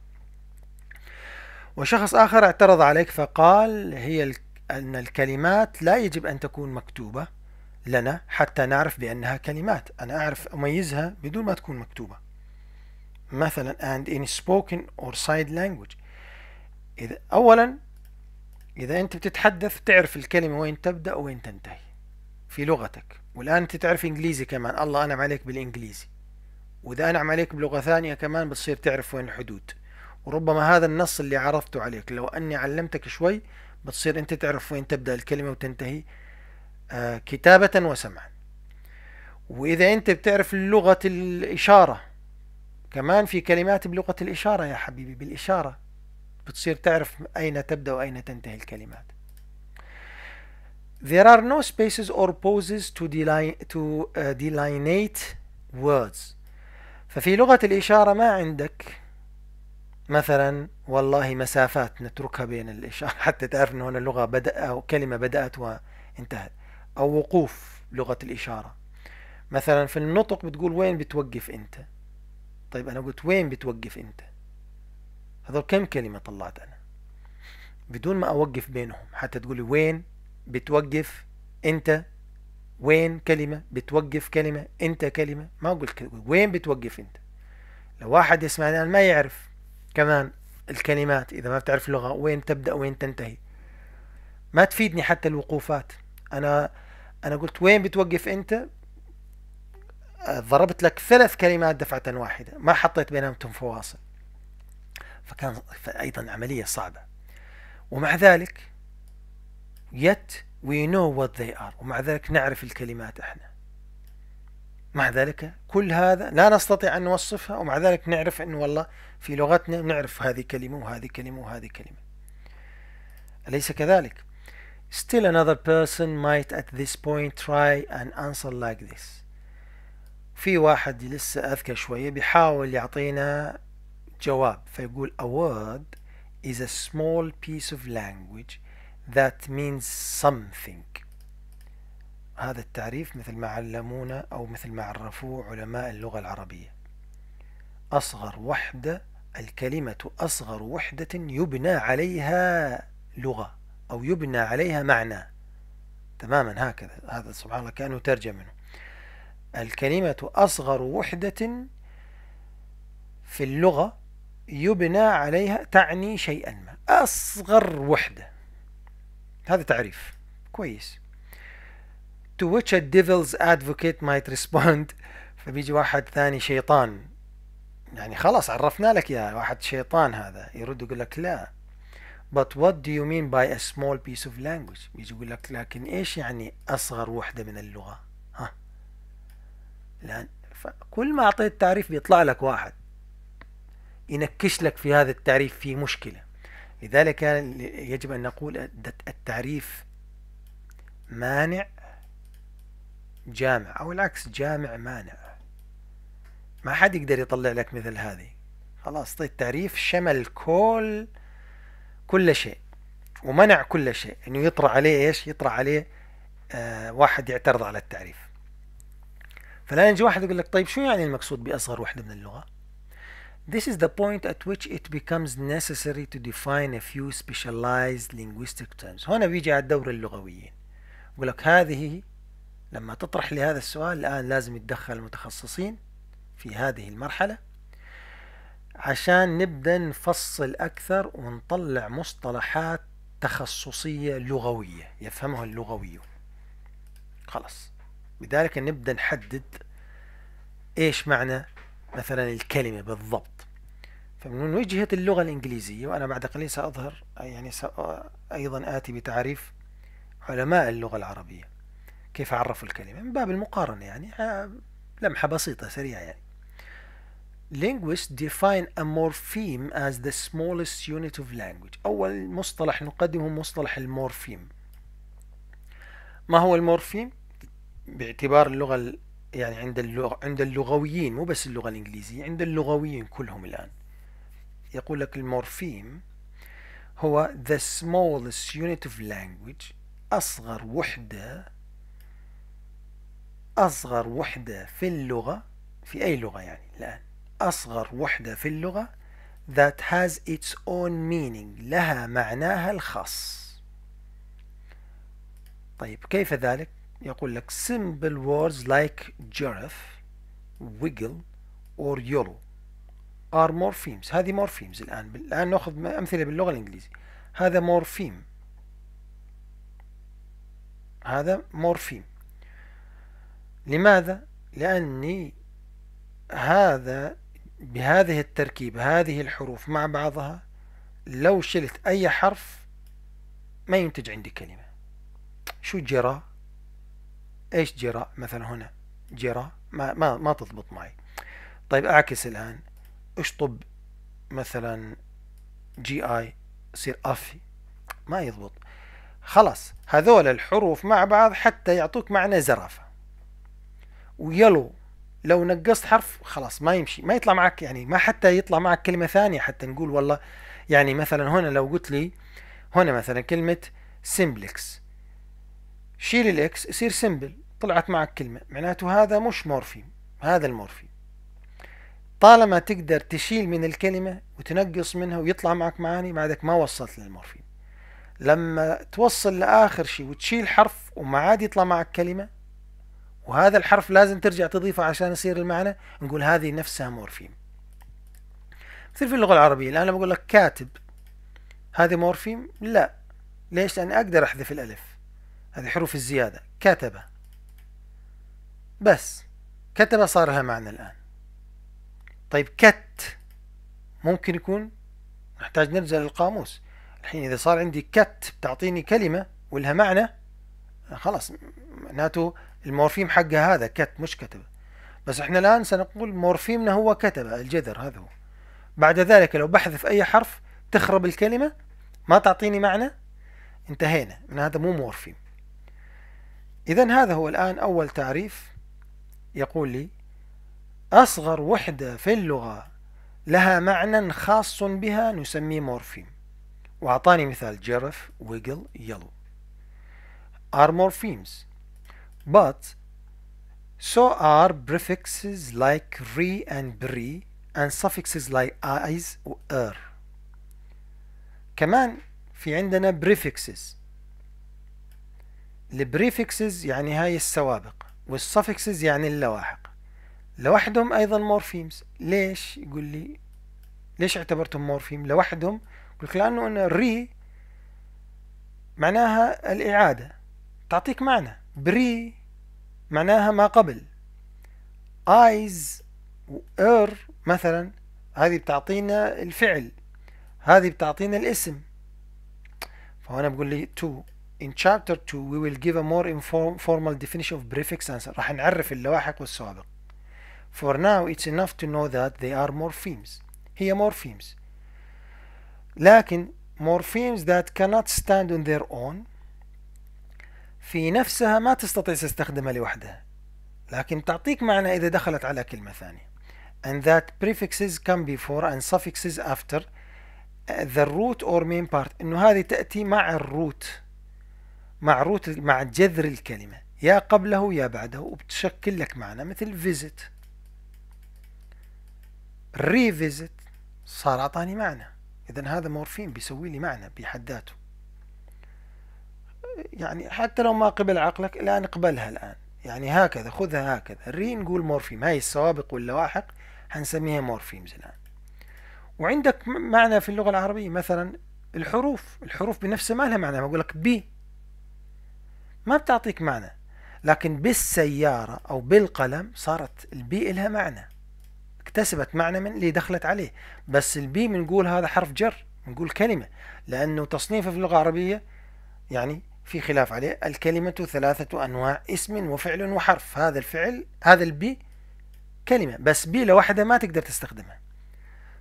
وشخص آخر اعترض عليك فقال هي أن الكلمات لا يجب أن تكون مكتوبة لنا حتى نعرف بأنها كلمات أنا أعرف أميزها بدون ما تكون مكتوبة مثلا and in spoken or side language إذا أولا إذا أنت بتتحدث تعرف الكلمة وين تبدأ وين تنتهي في لغتك والآن أنت تعرف إنجليزي كمان الله أنعم عليك بالإنجليزي وإذا أنعم عليك بلغة ثانية كمان بتصير تعرف وين الحدود وربما هذا النص اللي عرضته عليك لو أني علمتك شوي بتصير أنت تعرف وين تبدأ الكلمة وتنتهي آه كتابة وسمعا وإذا أنت بتعرف لغة الإشارة كمان في كلمات بلغة الإشارة يا حبيبي بالإشارة بتصير تعرف أين تبدأ وأين تنتهي الكلمات There are no spaces or pauses to, deline, to uh, delineate words ففي لغة الإشارة ما عندك مثلا والله مسافات نتركها بين الإشارة حتى تعرف أن هنا اللغة بدأ أو كلمة بدأت وانتهت أو وقوف لغة الإشارة مثلا في النطق بتقول وين بتوقف أنت طيب أنا قلت وين بتوقف أنت هذول كم كلمة طلعت أنا بدون ما أوقف بينهم حتى تقولي وين بتوقف انت وين كلمة بتوقف كلمة انت كلمة ما قلت وين بتوقف انت لو واحد يسمع الآن ما يعرف كمان الكلمات إذا ما بتعرف اللغة وين تبدأ وين تنتهي ما تفيدني حتى الوقوفات أنا أنا قلت وين بتوقف أنت ضربت لك ثلاث كلمات دفعة واحدة ما حطيت بينهم فواصل فكان أيضا عملية صعبة ومع ذلك yet we know what they are ومع ذلك نعرف الكلمات احنا مع ذلك كل هذا لا نستطيع أن نوصفها ومع ذلك نعرف أنه والله في لغتنا نعرف هذه كلمة وهذه كلمة وهذه كلمة أليس كذلك؟ Still another person might at this point try and answer like this في واحد لسه أذكى شوية بيحاول يعطينا جواب فيقول a word is a small piece of language that means something هذا التعريف مثل ما علمونا أو مثل ما عرفوه علماء اللغة العربية أصغر وحدة الكلمة أصغر وحدة يبنى عليها لغة أو يبنى عليها معنى تماما هكذا هذا سبحان الله كأنه ترجم منه الكلمة أصغر وحدة في اللغة يبنى عليها تعني شيئا ما أصغر وحدة هذا تعريف كويس to which a devil's advocate might respond فبيجي واحد ثاني شيطان يعني خلاص عرفنا لك يا واحد شيطان هذا يرد يقول لك لا but what do you mean by a small piece of language بيجي يقول لك لكن ايش يعني اصغر وحدة من اللغة ها لان كل ما اعطيت تعريف بيطلع لك واحد ينكش لك في هذا التعريف في مشكلة لذلك يجب أن نقول التعريف مانع جامع أو العكس جامع مانع ما حد يقدر يطلع لك مثل هذه خلاص طيب التعريف شمل كل كل شيء ومنع كل شيء انه يعني يطرأ عليه ايش يطرأ عليه آه واحد يعترض على التعريف فلا يجي واحد يقول لك طيب شو يعني المقصود باصغر وحده من اللغه This is the point at which it becomes necessary to define a few specialized linguistic terms. هنا بيجي على الدور اللغويين. يقول لك هذه لما تطرح لي هذا السؤال الآن لازم يتدخل المتخصصين في هذه المرحلة عشان نبدأ نفصل أكثر ونطلع مصطلحات تخصصية لغوية يفهمها اللغويون خلاص بذلك نبدأ نحدد إيش معنى مثلا الكلمة بالضبط فمن وجهة اللغة الإنجليزية وأنا بعد قليل سأظهر يعني أيضا آتي بتعريف علماء اللغة العربية كيف عرفوا الكلمة من باب المقارنة يعني آه، لمحة بسيطة سريعة يعني Linguists define a morpheme as the smallest unit of language أول مصطلح نقدمه مصطلح المورفيم ما هو المورفيم؟ باعتبار اللغة يعني عند اللغ... عند اللغويين مو بس اللغة الإنجليزية عند اللغويين كلهم الآن يقول لك المورفيم هو the smallest unit of language أصغر وحدة أصغر وحدة في اللغة في أي لغة يعني الآن أصغر وحدة في اللغة that has its own meaning لها معناها الخاص طيب كيف ذلك؟ يقول لك simple words like giraffe wiggle or yellow are morphemes هذه morphemes الآن الآن نأخذ أمثلة باللغة الإنجليزية هذا مورفيم هذا مورفيم لماذا؟ لأني هذا بهذه التركيبة هذه الحروف مع بعضها لو شلت أي حرف ما ينتج عندي كلمة شو جرى؟ ايش جراء مثلا هنا جراء ما ما ما تضبط معي طيب اعكس الان اشطب مثلا جي اي يصير افي ما يضبط خلاص هذول الحروف مع بعض حتى يعطوك معنى زرافة ويلو لو نقصت حرف خلاص ما يمشي ما يطلع معك يعني ما حتى يطلع معك كلمة ثانية حتى نقول والله يعني مثلا هنا لو قلت لي هنا مثلا كلمة سمبلكس شيل الاكس يصير سمبل طلعت معك كلمة معناته هذا مش مورفيم هذا المورفيم طالما تقدر تشيل من الكلمة وتنقص منها ويطلع معك معاني بعدك ما وصلت للمورفيم لما توصل لآخر شيء وتشيل حرف وما عاد يطلع معك كلمة وهذا الحرف لازم ترجع تضيفه عشان يصير المعنى نقول هذه نفسها مورفيم مثل في اللغة العربية الآن لما أقول لك كاتب هذه مورفيم لا ليش لأني أقدر أحذف الألف هذه حروف الزيادة كتبه بس كتب صار لها معنى الآن طيب كت ممكن يكون نحتاج نرجع للقاموس الحين إذا صار عندي كت بتعطيني كلمة ولها معنى خلاص معناته المورفيم حقها هذا كت مش كتبة بس احنا الآن سنقول مورفيمنا هو كتبة الجذر هذا هو بعد ذلك لو بحذف أي حرف تخرب الكلمة ما تعطيني معنى انتهينا من هذا مو مورفيم إذا هذا هو الآن أول تعريف يقول لي أصغر وحدة في اللغة لها معنى خاص بها نسميه مورفيم وأعطاني مثال جرف ويجل يلو are morphemes but so are prefixes like re and bri and suffixes like eyes و er كمان في عندنا prefixes البريفكسز يعني هاي السوابق والسفكسز يعني اللواحق لوحدهم ايضا مورفيمز ليش يقول لي ليش اعتبرتهم مورفيم لوحدهم يقول لك لانه ان ري معناها الاعاده تعطيك معنى بري معناها ما قبل ايز وار er مثلا هذه بتعطينا الفعل هذه بتعطينا الاسم فهنا بقول لي تو in chapter 2 we will give a more inform formal definition of prefix and راح نعرف اللواحق والسوابق for now it's enough to know that they are morphemes هي morphemes لكن morphemes that cannot stand on their own في نفسها ما تستطيع تستخدمها لوحدها لكن تعطيك معنى إذا دخلت على كلمة ثانية and that prefixes come before and suffixes after the root or main part إنه هذه تأتي مع الروت مع روت مع جذر الكلمة يا قبله يا بعده وبتشكل لك معنى مثل فيزيت ريفيزيت صار أعطاني معنى إذا هذا مورفين بيسوي لي معنى بحد ذاته يعني حتى لو ما قبل عقلك الآن اقبلها الآن يعني هكذا خذها هكذا ري نقول مورفيم هاي السوابق واللواحق هنسميها مورفيمز الآن وعندك معنى في اللغة العربية مثلا الحروف الحروف بنفسها ما لها معنى بقول لك بي ما بتعطيك معنى لكن بالسيارة أو بالقلم صارت البي إلها معنى اكتسبت معنى من اللي دخلت عليه بس البي بنقول هذا حرف جر بنقول كلمة لأنه تصنيفه في اللغة العربية يعني في خلاف عليه الكلمة ثلاثة أنواع اسم وفعل وحرف هذا الفعل هذا البي كلمة بس بي لوحدها ما تقدر تستخدمها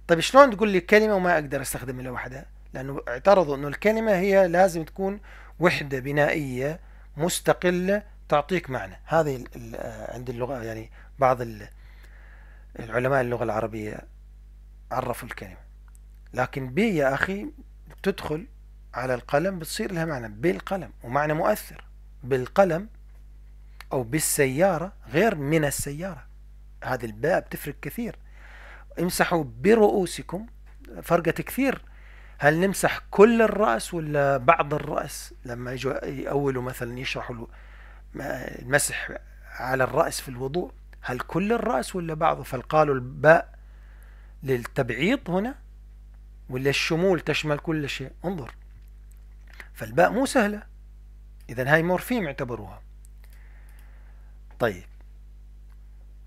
طيب شلون تقول لي كلمة وما أقدر استخدمها لوحدها لأنه اعترضوا أنه الكلمة هي لازم تكون وحدة بنائية مستقلة تعطيك معنى هذه آه، عند اللغة يعني بعض العلماء اللغة العربية عرفوا الكلمة لكن بي يا أخي تدخل على القلم بتصير لها معنى بالقلم ومعنى مؤثر بالقلم أو بالسيارة غير من السيارة هذه الباء بتفرق كثير امسحوا برؤوسكم فرقت كثير هل نمسح كل الرأس ولا بعض الرأس لما يجوا يأولوا مثلا يشرحوا المسح على الرأس في الوضوء هل كل الرأس ولا بعضه فقالوا الباء للتبعيض هنا ولا الشمول تشمل كل شيء انظر فالباء مو سهلة إذا هاي مورفيم اعتبروها طيب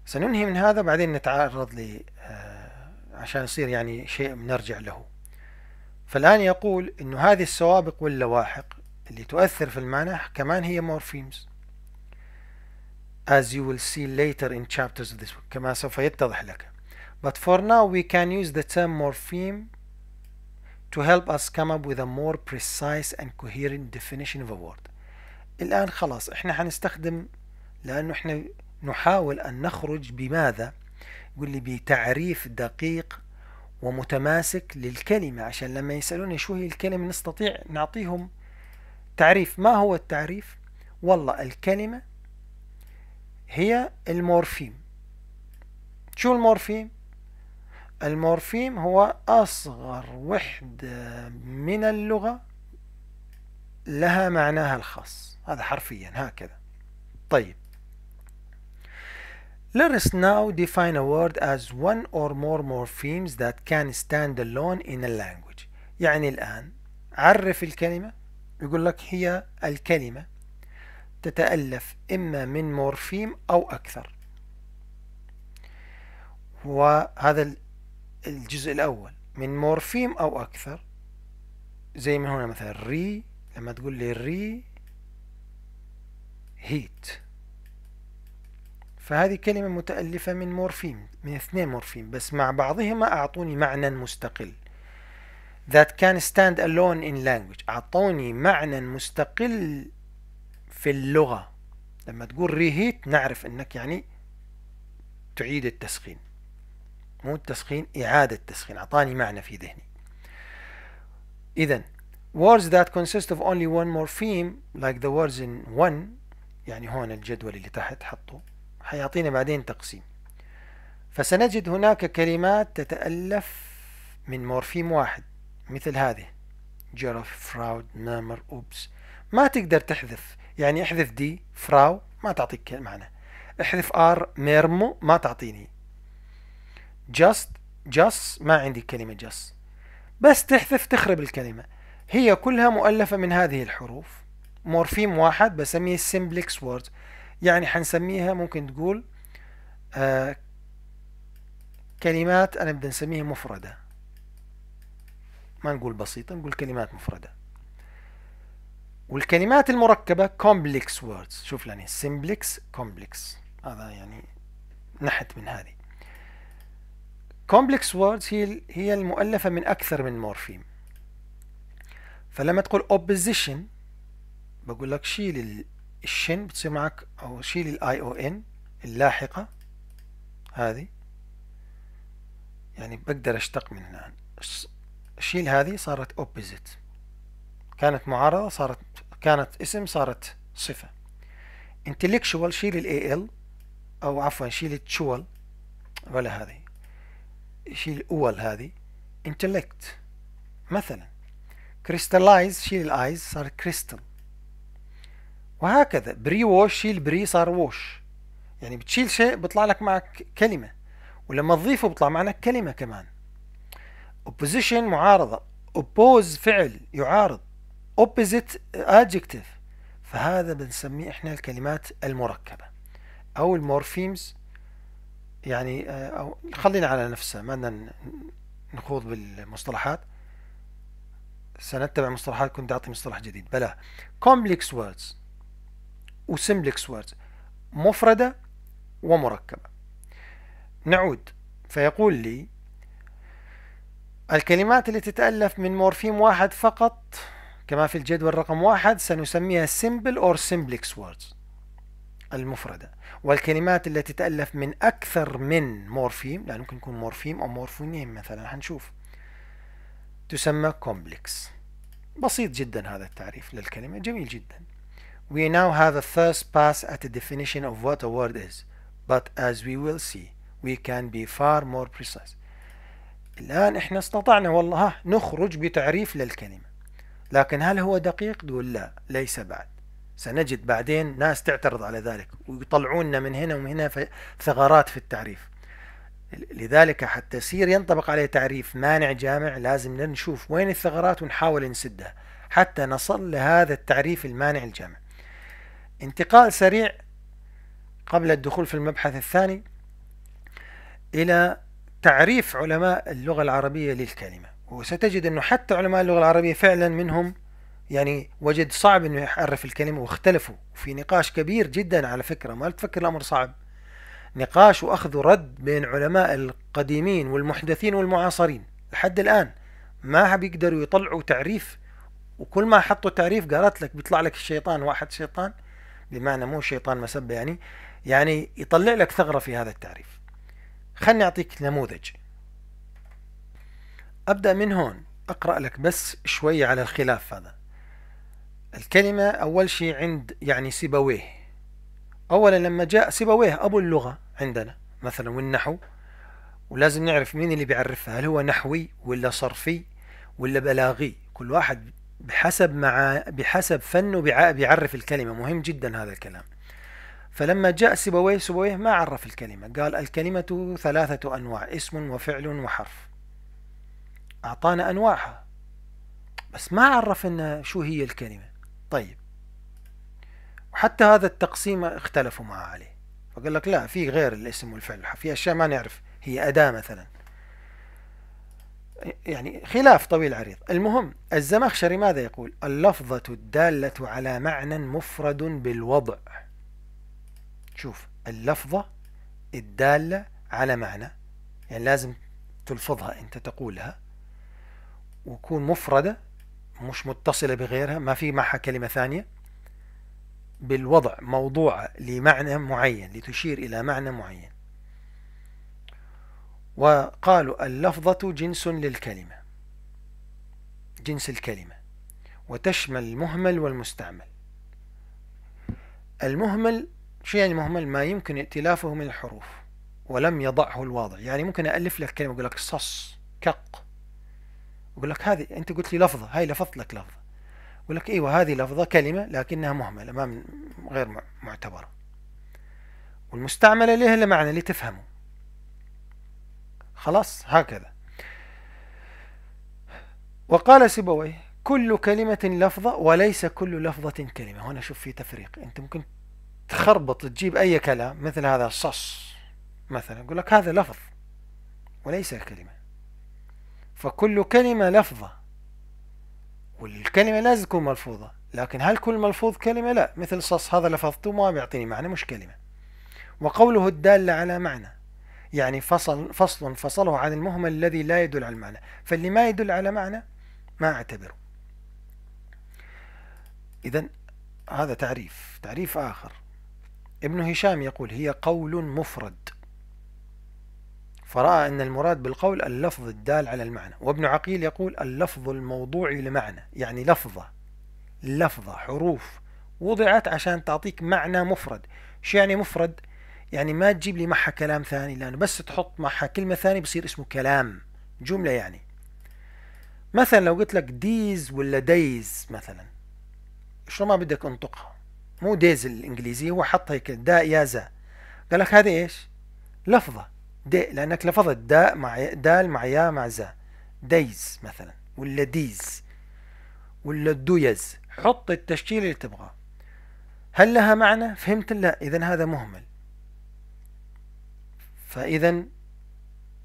سننهي من هذا بعدين نتعرض ل آه، عشان يصير يعني شيء بنرجع له فالآن يقول أن هذه السوابق واللواحق اللي تؤثر في المانح كمان هي مورفيمز as you will see later in chapters of this book كما سوف يتضح لك but for now we can use the term morpheme to help us come up with a more precise and coherent definition of a word الآن خلاص احنا حنستخدم لأنه احنا نحاول أن نخرج بماذا يقول لي بتعريف دقيق ومتماسك للكلمة عشان لما يسألوني شو هي الكلمة نستطيع نعطيهم تعريف ما هو التعريف والله الكلمة هي المورفيم شو المورفيم المورفيم هو أصغر وحدة من اللغة لها معناها الخاص هذا حرفيا هكذا طيب Let us now define a word as one or more morphemes that can stand alone in a language. يعني الآن عرف الكلمة يقول لك هي الكلمة تتألف إما من مورفيم أو أكثر وهذا الجزء الأول من مورفيم أو أكثر زي من هنا مثلا ري لما تقول لي ري هيت فهذه كلمة متألفة من مورفيم من اثنين مورفيم بس مع بعضهما أعطوني معنى مستقل that can stand alone in language أعطوني معنى مستقل في اللغة لما تقول ريهيت نعرف أنك يعني تعيد التسخين مو التسخين إعادة التسخين أعطاني معنى في ذهني إذا words that consist of only one morpheme like the words in one يعني هون الجدول اللي تحت حطوه حيعطينا بعدين تقسيم فسنجد هناك كلمات تتألف من مورفيم واحد مثل هذه جرف فراود نامر أوبس ما تقدر تحذف يعني احذف دي فراو ما تعطيك معنى احذف ار ميرمو ما تعطيني جاست جاس ما عندي كلمة جاس بس تحذف تخرب الكلمة هي كلها مؤلفة من هذه الحروف مورفيم واحد بسميه سيمبلكس وورد يعني حنسميها ممكن تقول آه كلمات أنا بدي نسميها مفردة ما نقول بسيطة نقول كلمات مفردة والكلمات المركبة complex words شوف لاني simplex complex هذا يعني نحت من هذه complex words هي هي المؤلفة من أكثر من مورفيم فلما تقول opposition بقول لك شيل الشن بتصير معك او شيل الاي او ان اللاحقة هذه يعني بقدر اشتق من الان شيل هذه صارت اوبوزيت كانت معارضة صارت كانت اسم صارت صفة انتلكشوال شيل الاي ال او عفوا شيل التشول ولا هذه شيل اول هذه انتلكت مثلا كريستالايز شيل الايز صار كريستال وهكذا بري ووش شيل بري صار ووش يعني بتشيل شيء بيطلع لك معك كلمة ولما تضيفه بيطلع معك كلمة كمان opposition معارضة oppose فعل يعارض opposite adjective فهذا بنسميه احنا الكلمات المركبة او المورفيمز يعني آه، او خلينا على نفسها ما بدنا نخوض بالمصطلحات سنتبع مصطلحات كنت اعطي مصطلح جديد بلا complex words وسمبلكس وورد مفردة ومركبة نعود فيقول لي الكلمات التي تتألف من مورفيم واحد فقط كما في الجدول رقم واحد سنسميها simple or simplex words المفردة والكلمات التي تتألف من أكثر من مورفيم لا ممكن يكون مورفيم أو مورفيمين مثلا هنشوف تسمى complex بسيط جدا هذا التعريف للكلمة جميل جدا We now have a first pass at a definition of what a word is, but as we will see, we can be far more precise. الآن إحنا استطعنا والله نخرج بتعريف للكلمة لكن هل هو دقيق؟ تقول لا ليس بعد سنجد بعدين ناس تعترض على ذلك ويطلعوننا من هنا ومن هنا في ثغرات في التعريف لذلك حتى يصير ينطبق عليه تعريف مانع جامع لازم نشوف وين الثغرات ونحاول نسدها حتى نصل لهذا التعريف المانع الجامع انتقال سريع قبل الدخول في المبحث الثاني إلى تعريف علماء اللغة العربية للكلمة وستجد أنه حتى علماء اللغة العربية فعلا منهم يعني وجد صعب أنه يعرف الكلمة واختلفوا وفي نقاش كبير جدا على فكرة ما تفكر الأمر صعب نقاش وأخذ رد بين علماء القديمين والمحدثين والمعاصرين لحد الآن ما بيقدروا يطلعوا تعريف وكل ما حطوا تعريف قالت لك بيطلع لك الشيطان واحد شيطان بمعنى مو شيطان مسبة يعني يعني يطلع لك ثغرة في هذا التعريف خلني أعطيك نموذج أبدأ من هون أقرأ لك بس شوية على الخلاف هذا الكلمة أول شيء عند يعني سيبويه أولا لما جاء سيبويه أبو اللغة عندنا مثلا والنحو ولازم نعرف مين اللي بيعرفها هل هو نحوي ولا صرفي ولا بلاغي كل واحد بحسب مع بحسب فنه بيعرف الكلمة مهم جدا هذا الكلام فلما جاء سيبويه سيبويه ما عرف الكلمة قال الكلمة ثلاثة أنواع اسم وفعل وحرف أعطانا أنواعها بس ما عرفنا شو هي الكلمة طيب وحتى هذا التقسيم اختلفوا معه عليه فقال لك لا في غير الاسم والفعل والحرف في أشياء ما نعرف هي أداة مثلا يعني خلاف طويل عريض المهم الزمخشري ماذا يقول اللفظة الدالة على معنى مفرد بالوضع شوف اللفظة الدالة على معنى يعني لازم تلفظها انت تقولها وتكون مفردة مش متصلة بغيرها ما في معها كلمة ثانية بالوضع موضوعة لمعنى معين لتشير إلى معنى معين وقالوا اللفظة جنس للكلمة جنس الكلمة وتشمل المهمل والمستعمل المهمل شو يعني مهمل ما يمكن ائتلافه من الحروف ولم يضعه الواضع يعني ممكن ألف لك كلمة أقول لك صص كق أقول لك هذه أنت قلت لي لفظة هاي لفظت لك لفظة أقول لك أيوة هذه لفظة كلمة لكنها مهملة ما غير معتبرة والمستعملة لها معنى اللي تفهمه خلاص هكذا وقال سيبويه كل كلمة لفظة وليس كل لفظة كلمة هنا شوف في تفريق انت ممكن تخربط تجيب اي كلام مثل هذا صص مثلا يقول لك هذا لفظ وليس كلمة فكل كلمة لفظة والكلمة لازم تكون ملفوظة لكن هل كل ملفوظ كلمة لا مثل صص هذا لفظته ما بيعطيني معنى مش كلمة وقوله الدالة على معنى يعني فصل فصل فصله عن المهمل الذي لا يدل على المعنى فاللي ما يدل على معنى ما اعتبره إذا هذا تعريف تعريف آخر ابن هشام يقول هي قول مفرد فرأى أن المراد بالقول اللفظ الدال على المعنى وابن عقيل يقول اللفظ الموضوعي لمعنى يعني لفظة لفظة حروف وضعت عشان تعطيك معنى مفرد شو يعني مفرد؟ يعني ما تجيب لي معها كلام ثاني لأنه بس تحط معها كلمة ثانية بصير اسمه كلام جملة يعني مثلا لو قلت لك ديز ولا دايز مثلا شلون ما بدك انطقها مو ديز الانجليزي هو حط هيك داء يا زا قال لك هذه ايش لفظة دي لانك لفظت داء مع دال مع يا مع زا دايز مثلا ولا ديز ولا دويز حط التشكيل اللي تبغاه هل لها معنى فهمت لا اذا هذا مهمل فإذا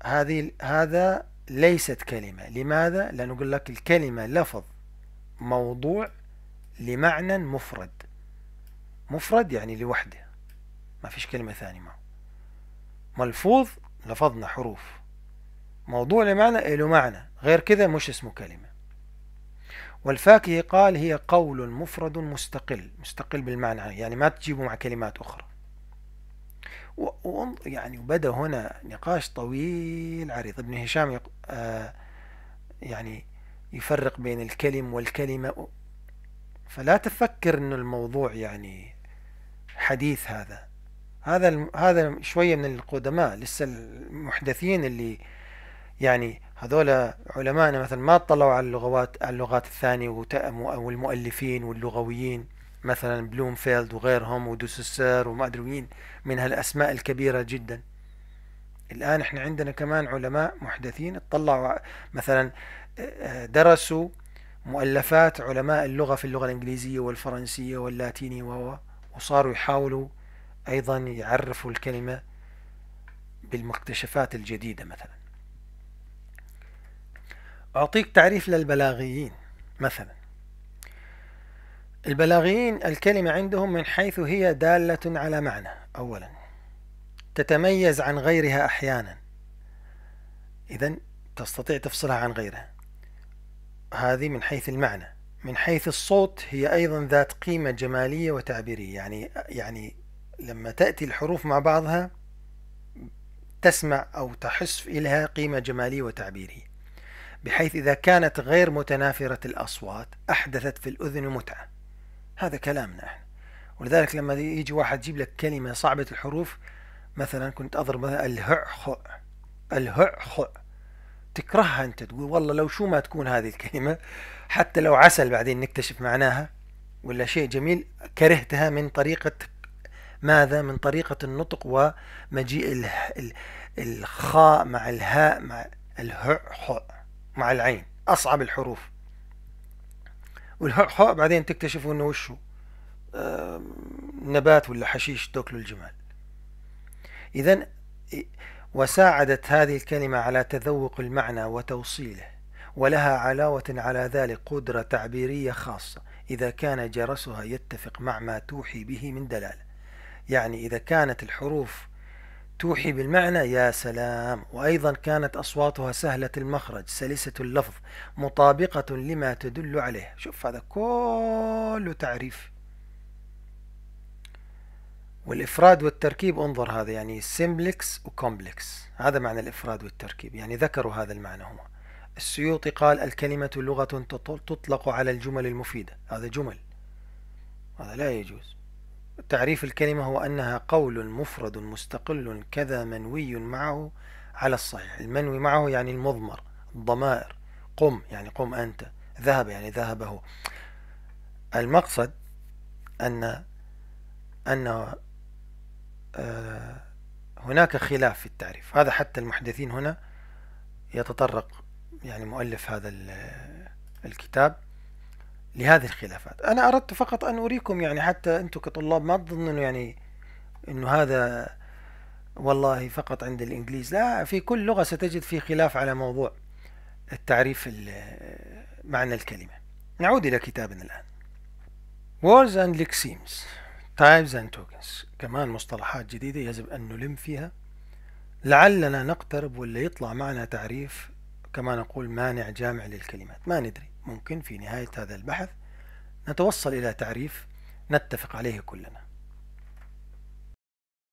هذه هذا ليست كلمة لماذا؟ لأنه يقول لك الكلمة لفظ موضوع لمعنى مفرد مفرد يعني لوحده ما فيش كلمة ثانية معه ملفوظ لفظنا حروف موضوع لمعنى له معنى غير كذا مش اسمه كلمة والفاكهة قال هي قول مفرد مستقل مستقل بالمعنى يعني ما تجيبه مع كلمات أخرى يعني وبدا هنا نقاش طويل عريض ابن هشام آه، يعني يفرق بين الكلم والكلمة فلا تفكر أن الموضوع يعني حديث هذا هذا هذا شوية من القدماء لسه المحدثين اللي يعني هذول علمائنا مثلا ما اطلعوا على اللغات على اللغات الثانية والمؤلفين واللغويين مثلا بلومفيلد وغيرهم ودوسسر وما أدري مين من هالأسماء الكبيرة جدا الآن احنا عندنا كمان علماء محدثين اطلعوا مثلا درسوا مؤلفات علماء اللغة في اللغة الإنجليزية والفرنسية واللاتينية وصاروا يحاولوا أيضا يعرفوا الكلمة بالمكتشفات الجديدة مثلا أعطيك تعريف للبلاغيين مثلا البلاغيين الكلمة عندهم من حيث هي دالة على معنى أولا تتميز عن غيرها أحيانا إذا تستطيع تفصلها عن غيرها هذه من حيث المعنى من حيث الصوت هي أيضا ذات قيمة جمالية وتعبيرية يعني يعني لما تأتي الحروف مع بعضها تسمع أو تحس إليها قيمة جمالية وتعبيرية بحيث إذا كانت غير متنافرة الأصوات أحدثت في الأذن متعة هذا كلامنا احنا ولذلك لما يجي واحد يجيب لك كلمة صعبة الحروف مثلا كنت أضرب مثلا الهعخ الهعخ تكرهها أنت تقول والله لو شو ما تكون هذه الكلمة حتى لو عسل بعدين نكتشف معناها ولا شيء جميل كرهتها من طريقة ماذا من طريقة النطق ومجيء الخاء مع الهاء مع الهع مع العين أصعب الحروف والحق بعدين تكتشفوا انه وشه نبات ولا حشيش تاكله الجمال اذا وساعدت هذه الكلمة على تذوق المعنى وتوصيله ولها علاوة على ذلك قدرة تعبيرية خاصة إذا كان جرسها يتفق مع ما توحي به من دلالة يعني إذا كانت الحروف توحي بالمعنى يا سلام وأيضا كانت أصواتها سهلة المخرج سلسة اللفظ مطابقة لما تدل عليه شوف هذا كله تعريف والإفراد والتركيب انظر هذا يعني سيمبلكس وكومبلكس هذا معنى الإفراد والتركيب يعني ذكروا هذا المعنى هما السيوطي قال الكلمة لغة تطلق على الجمل المفيدة هذا جمل هذا لا يجوز تعريف الكلمة هو أنها قول مفرد مستقل كذا منوي معه على الصحيح المنوي معه يعني المضمر الضمائر قم يعني قم أنت ذهب يعني ذهب هو المقصد أن أن آه، هناك خلاف في التعريف هذا حتى المحدثين هنا يتطرق يعني مؤلف هذا الكتاب لهذه الخلافات أنا أردت فقط أن أريكم يعني حتى أنتم كطلاب ما تظنوا يعني أنه هذا والله فقط عند الإنجليز لا في كل لغة ستجد في خلاف على موضوع التعريف معنى الكلمة نعود إلى كتابنا الآن words and lexemes types and tokens كمان مصطلحات جديدة يجب أن نلم فيها لعلنا نقترب ولا يطلع معنا تعريف كما نقول مانع جامع للكلمات ما ندري ممكن في نهاية هذا البحث نتوصل إلى تعريف نتفق عليه كلنا